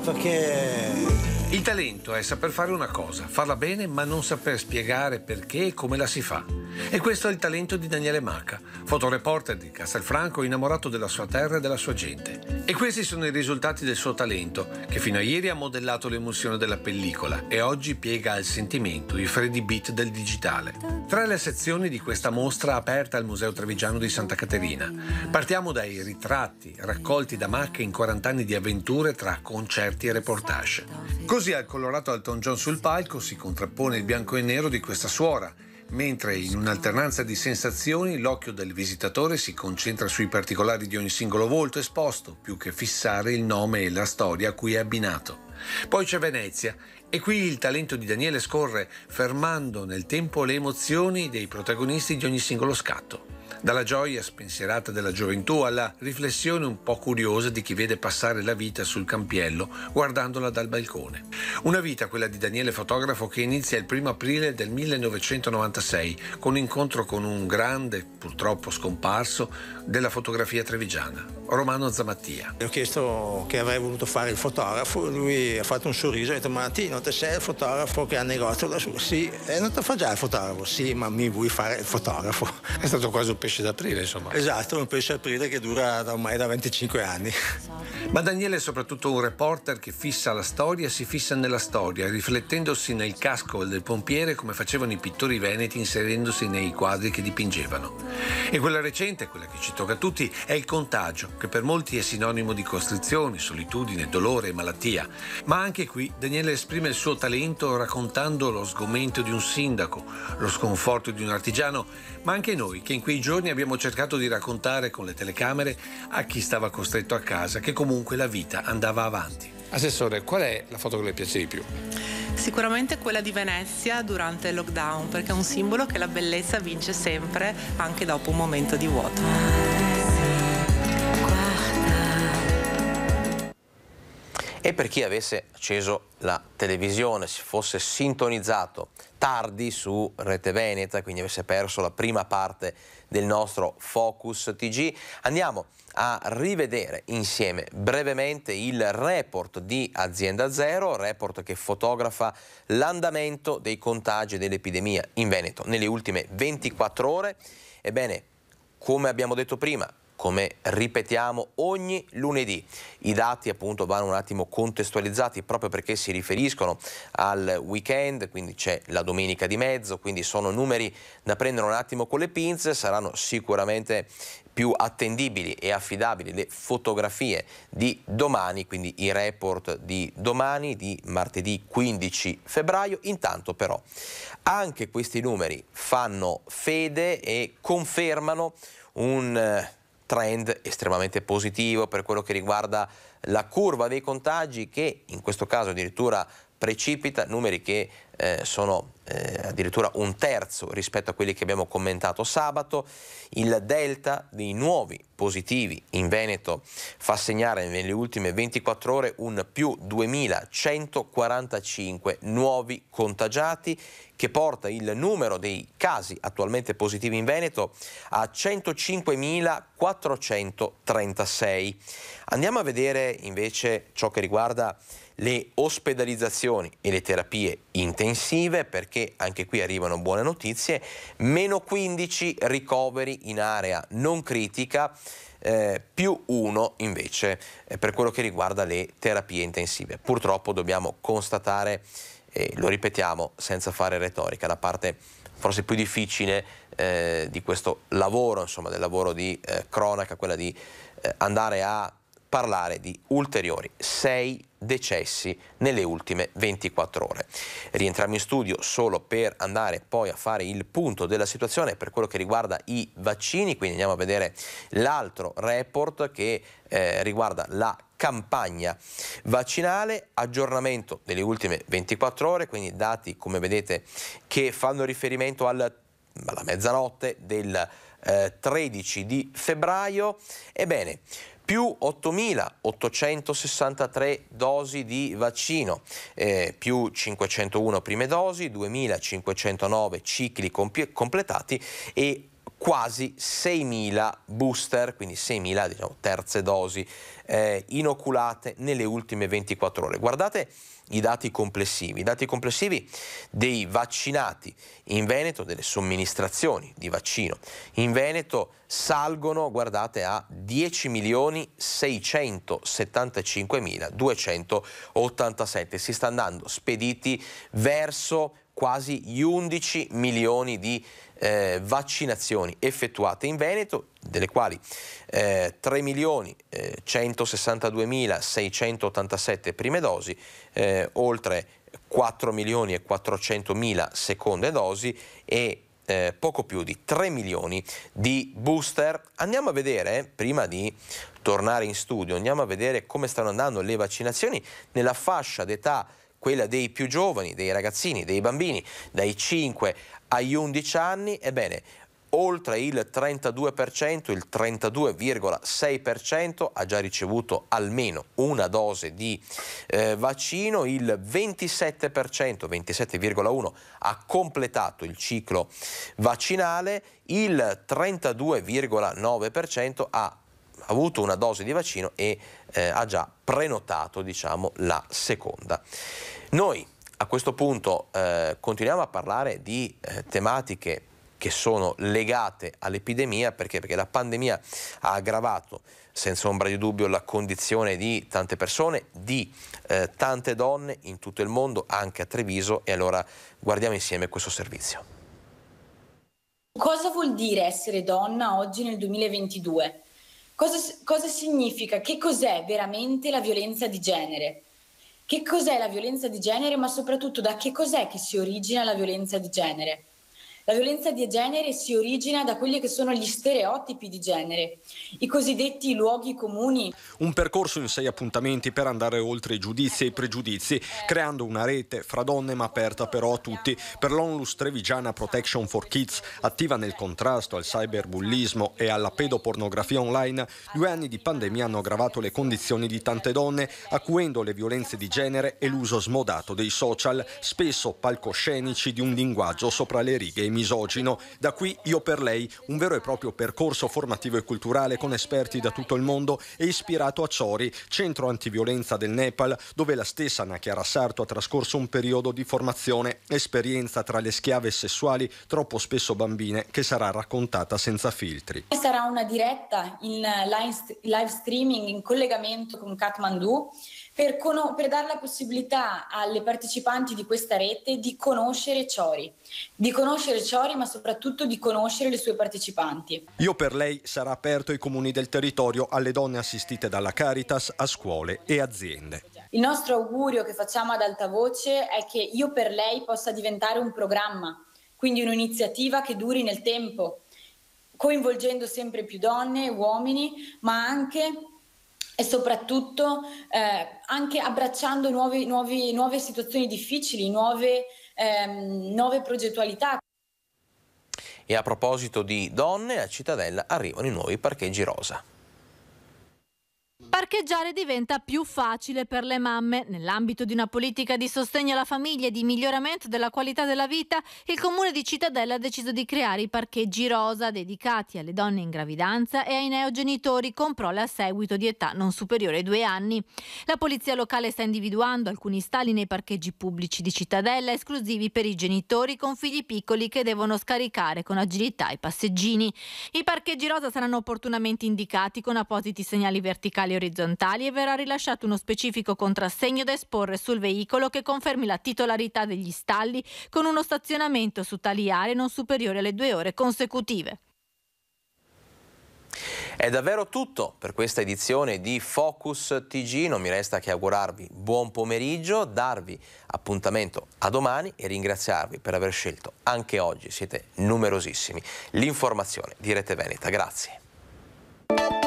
perché il talento è saper fare una cosa, farla bene ma non saper spiegare perché e come la si fa. E questo è il talento di Daniele Maca, fotoreporter di Castelfranco innamorato della sua terra e della sua gente. E questi sono i risultati del suo talento, che fino a ieri ha modellato l'emozione della pellicola e oggi piega al sentimento i freddi beat del digitale. Tra le sezioni di questa mostra aperta al Museo Trevigiano di Santa Caterina, partiamo dai ritratti raccolti da Macca in 40 anni di avventure tra concerti e reportage. Con Così al colorato Alton John sul palco si contrappone il bianco e nero di questa suora, mentre in un'alternanza di sensazioni l'occhio del visitatore si concentra sui particolari di ogni singolo volto esposto, più che fissare il nome e la storia a cui è abbinato. Poi c'è Venezia e qui il talento di Daniele scorre, fermando nel tempo le emozioni dei protagonisti di ogni singolo scatto. Dalla gioia spensierata della gioventù alla riflessione un po' curiosa di chi vede passare la vita sul campiello guardandola dal balcone. Una vita, quella di Daniele Fotografo, che inizia il 1 aprile del 1996 con un incontro con un grande, purtroppo scomparso, della fotografia trevigiana, Romano Zamattia. Gli ho chiesto che avrei voluto fare il fotografo, lui ha fatto un sorriso e ha detto ma ti non te sei il fotografo che ha negozio lassù? Sì, e non ti fa già il fotografo? Sì, ma mi vuoi fare il fotografo? È stato quasi un pesce d'aprile, insomma. Esatto, un pesce d'aprile che dura da ormai da 25 anni. Esatto. Ma Daniele è soprattutto un reporter che fissa la storia si fissa nella storia, riflettendosi nel casco del pompiere come facevano i pittori veneti inserendosi nei quadri che dipingevano. E quella recente, quella che ci tocca a tutti, è il contagio, che per molti è sinonimo di costrizioni, solitudine, dolore e malattia. Ma anche qui Daniele esprime il suo talento raccontando lo sgomento di un sindaco, lo sconforto di un artigiano, ma anche noi che in quei giorni giorni abbiamo cercato di raccontare con le telecamere a chi stava costretto a casa che comunque la vita andava avanti. Assessore, qual è la foto che le piace di più? Sicuramente quella di Venezia durante il lockdown, perché è un simbolo che la bellezza vince sempre, anche dopo un momento di vuoto. E per chi avesse acceso la televisione, si fosse sintonizzato tardi su Rete Veneta, quindi avesse perso la prima parte del nostro Focus TG. Andiamo a rivedere insieme brevemente il report di Azienda Zero, report che fotografa l'andamento dei contagi dell'epidemia in Veneto nelle ultime 24 ore. Ebbene, come abbiamo detto prima, come ripetiamo ogni lunedì. I dati appunto vanno un attimo contestualizzati proprio perché si riferiscono al weekend, quindi c'è la domenica di mezzo, quindi sono numeri da prendere un attimo con le pinze, saranno sicuramente più attendibili e affidabili le fotografie di domani, quindi i report di domani, di martedì 15 febbraio. Intanto però anche questi numeri fanno fede e confermano un eh, trend estremamente positivo per quello che riguarda la curva dei contagi che in questo caso addirittura precipita, numeri che eh, sono eh, addirittura un terzo rispetto a quelli che abbiamo commentato sabato. Il delta dei nuovi positivi in Veneto fa segnare nelle ultime 24 ore un più 2145 nuovi contagiati che porta il numero dei casi attualmente positivi in Veneto a 105.436. Andiamo a vedere invece ciò che riguarda le ospedalizzazioni e le terapie intensive, perché anche qui arrivano buone notizie, meno 15 ricoveri in area non critica, eh, più 1 invece eh, per quello che riguarda le terapie intensive. Purtroppo dobbiamo constatare, eh, lo ripetiamo senza fare retorica, la parte forse più difficile eh, di questo lavoro, insomma del lavoro di eh, cronaca, quella di andare a parlare di ulteriori sei decessi nelle ultime 24 ore. Rientriamo in studio solo per andare poi a fare il punto della situazione per quello che riguarda i vaccini, quindi andiamo a vedere l'altro report che eh, riguarda la campagna vaccinale, aggiornamento delle ultime 24 ore, quindi dati come vedete che fanno riferimento al, alla mezzanotte del eh, 13 di febbraio. Ebbene, più 8.863 dosi di vaccino, eh, più 501 prime dosi, 2.509 cicli completati e quasi 6.000 booster, quindi 6.000 diciamo, terze dosi eh, inoculate nelle ultime 24 ore. Guardate i dati complessivi, i dati complessivi dei vaccinati in Veneto, delle somministrazioni di vaccino in Veneto salgono, guardate, a 10.675.287. Si sta andando spediti verso quasi gli 11 milioni di vaccinati eh, vaccinazioni effettuate in Veneto, delle quali eh, 3 milioni 162.687 eh, prime dosi, eh, oltre 4 milioni e 400.000 seconde dosi e eh, poco più di 3 milioni di booster. Andiamo a vedere, eh, prima di tornare in studio, andiamo a vedere come stanno andando le vaccinazioni nella fascia d'età quella dei più giovani, dei ragazzini, dei bambini, dai 5 agli 11 anni, ebbene, oltre il 32%, il 32,6% ha già ricevuto almeno una dose di eh, vaccino, il 27%, 27,1% ha completato il ciclo vaccinale, il 32,9% ha avuto una dose di vaccino e eh, ha già prenotato diciamo, la seconda. Noi a questo punto eh, continuiamo a parlare di eh, tematiche che sono legate all'epidemia perché? perché la pandemia ha aggravato senza ombra di dubbio la condizione di tante persone, di eh, tante donne in tutto il mondo, anche a Treviso e allora guardiamo insieme questo servizio. Cosa vuol dire essere donna oggi nel 2022? Cosa, cosa significa? Che cos'è veramente la violenza di genere? che cos'è la violenza di genere, ma soprattutto da che cos'è che si origina la violenza di genere. La violenza di genere si origina da quelli che sono gli stereotipi di genere, i cosiddetti luoghi comuni. Un percorso in sei appuntamenti per andare oltre i giudizi e i pregiudizi, creando una rete fra donne ma aperta però a tutti. Per l'Onlus Trevigiana Protection for Kids, attiva nel contrasto al cyberbullismo e alla pedopornografia online, due anni di pandemia hanno aggravato le condizioni di tante donne, acuendo le violenze di genere e l'uso smodato dei social, spesso palcoscenici di un linguaggio sopra le righe misogino. Da qui Io per lei, un vero e proprio percorso formativo e culturale con esperti da tutto il mondo e ispirato a Chori, centro antiviolenza del Nepal, dove la stessa Nachiara Sarto ha trascorso un periodo di formazione, esperienza tra le schiave sessuali, troppo spesso bambine, che sarà raccontata senza filtri. Sarà una diretta in eh, live streaming in collegamento con Kathmandu per, con- per dare la possibilità alle partecipanti di questa rete di conoscere Ciori, di conoscere Ciori ma soprattutto di conoscere le sue partecipanti. Io per lei sarà aperto ai comuni del territorio, alle donne assistite dalla Caritas, a scuole e aziende. Il nostro augurio che facciamo ad alta voce è che Io per lei possa diventare un programma, quindi un'iniziativa che duri nel tempo, coinvolgendo sempre più donne e uomini, ma anche e soprattutto eh, anche abbracciando nuove, nuove, nuove situazioni difficili, nuove, ehm, nuove progettualità. E a proposito di donne, a Cittadella arrivano i nuovi parcheggi rosa. Parcheggiare diventa più facile per le mamme. Nell'ambito di una politica di sostegno alla famiglia e di miglioramento della qualità della vita, il comune di Cittadella ha deciso di creare i parcheggi rosa dedicati alle donne in gravidanza e ai neogenitori con prole a seguito di età non superiore ai due anni. La polizia locale sta individuando alcuni stali nei parcheggi pubblici di Cittadella esclusivi per i genitori con figli piccoli che devono scaricare con agilità i passeggini. I parcheggi rosa saranno opportunamente indicati con appositi segnali verticali verticali e orizzontali e verrà rilasciato uno specifico contrassegno da esporre sul veicolo che confermi la titolarità degli stalli con uno stazionamento su tali aree non superiore alle due ore consecutive. È davvero tutto per questa edizione di Focus TG, non mi resta che augurarvi buon pomeriggio, darvi appuntamento a domani e ringraziarvi per aver scelto anche oggi, siete numerosissimi, l'informazione di Rete Veneta. Grazie.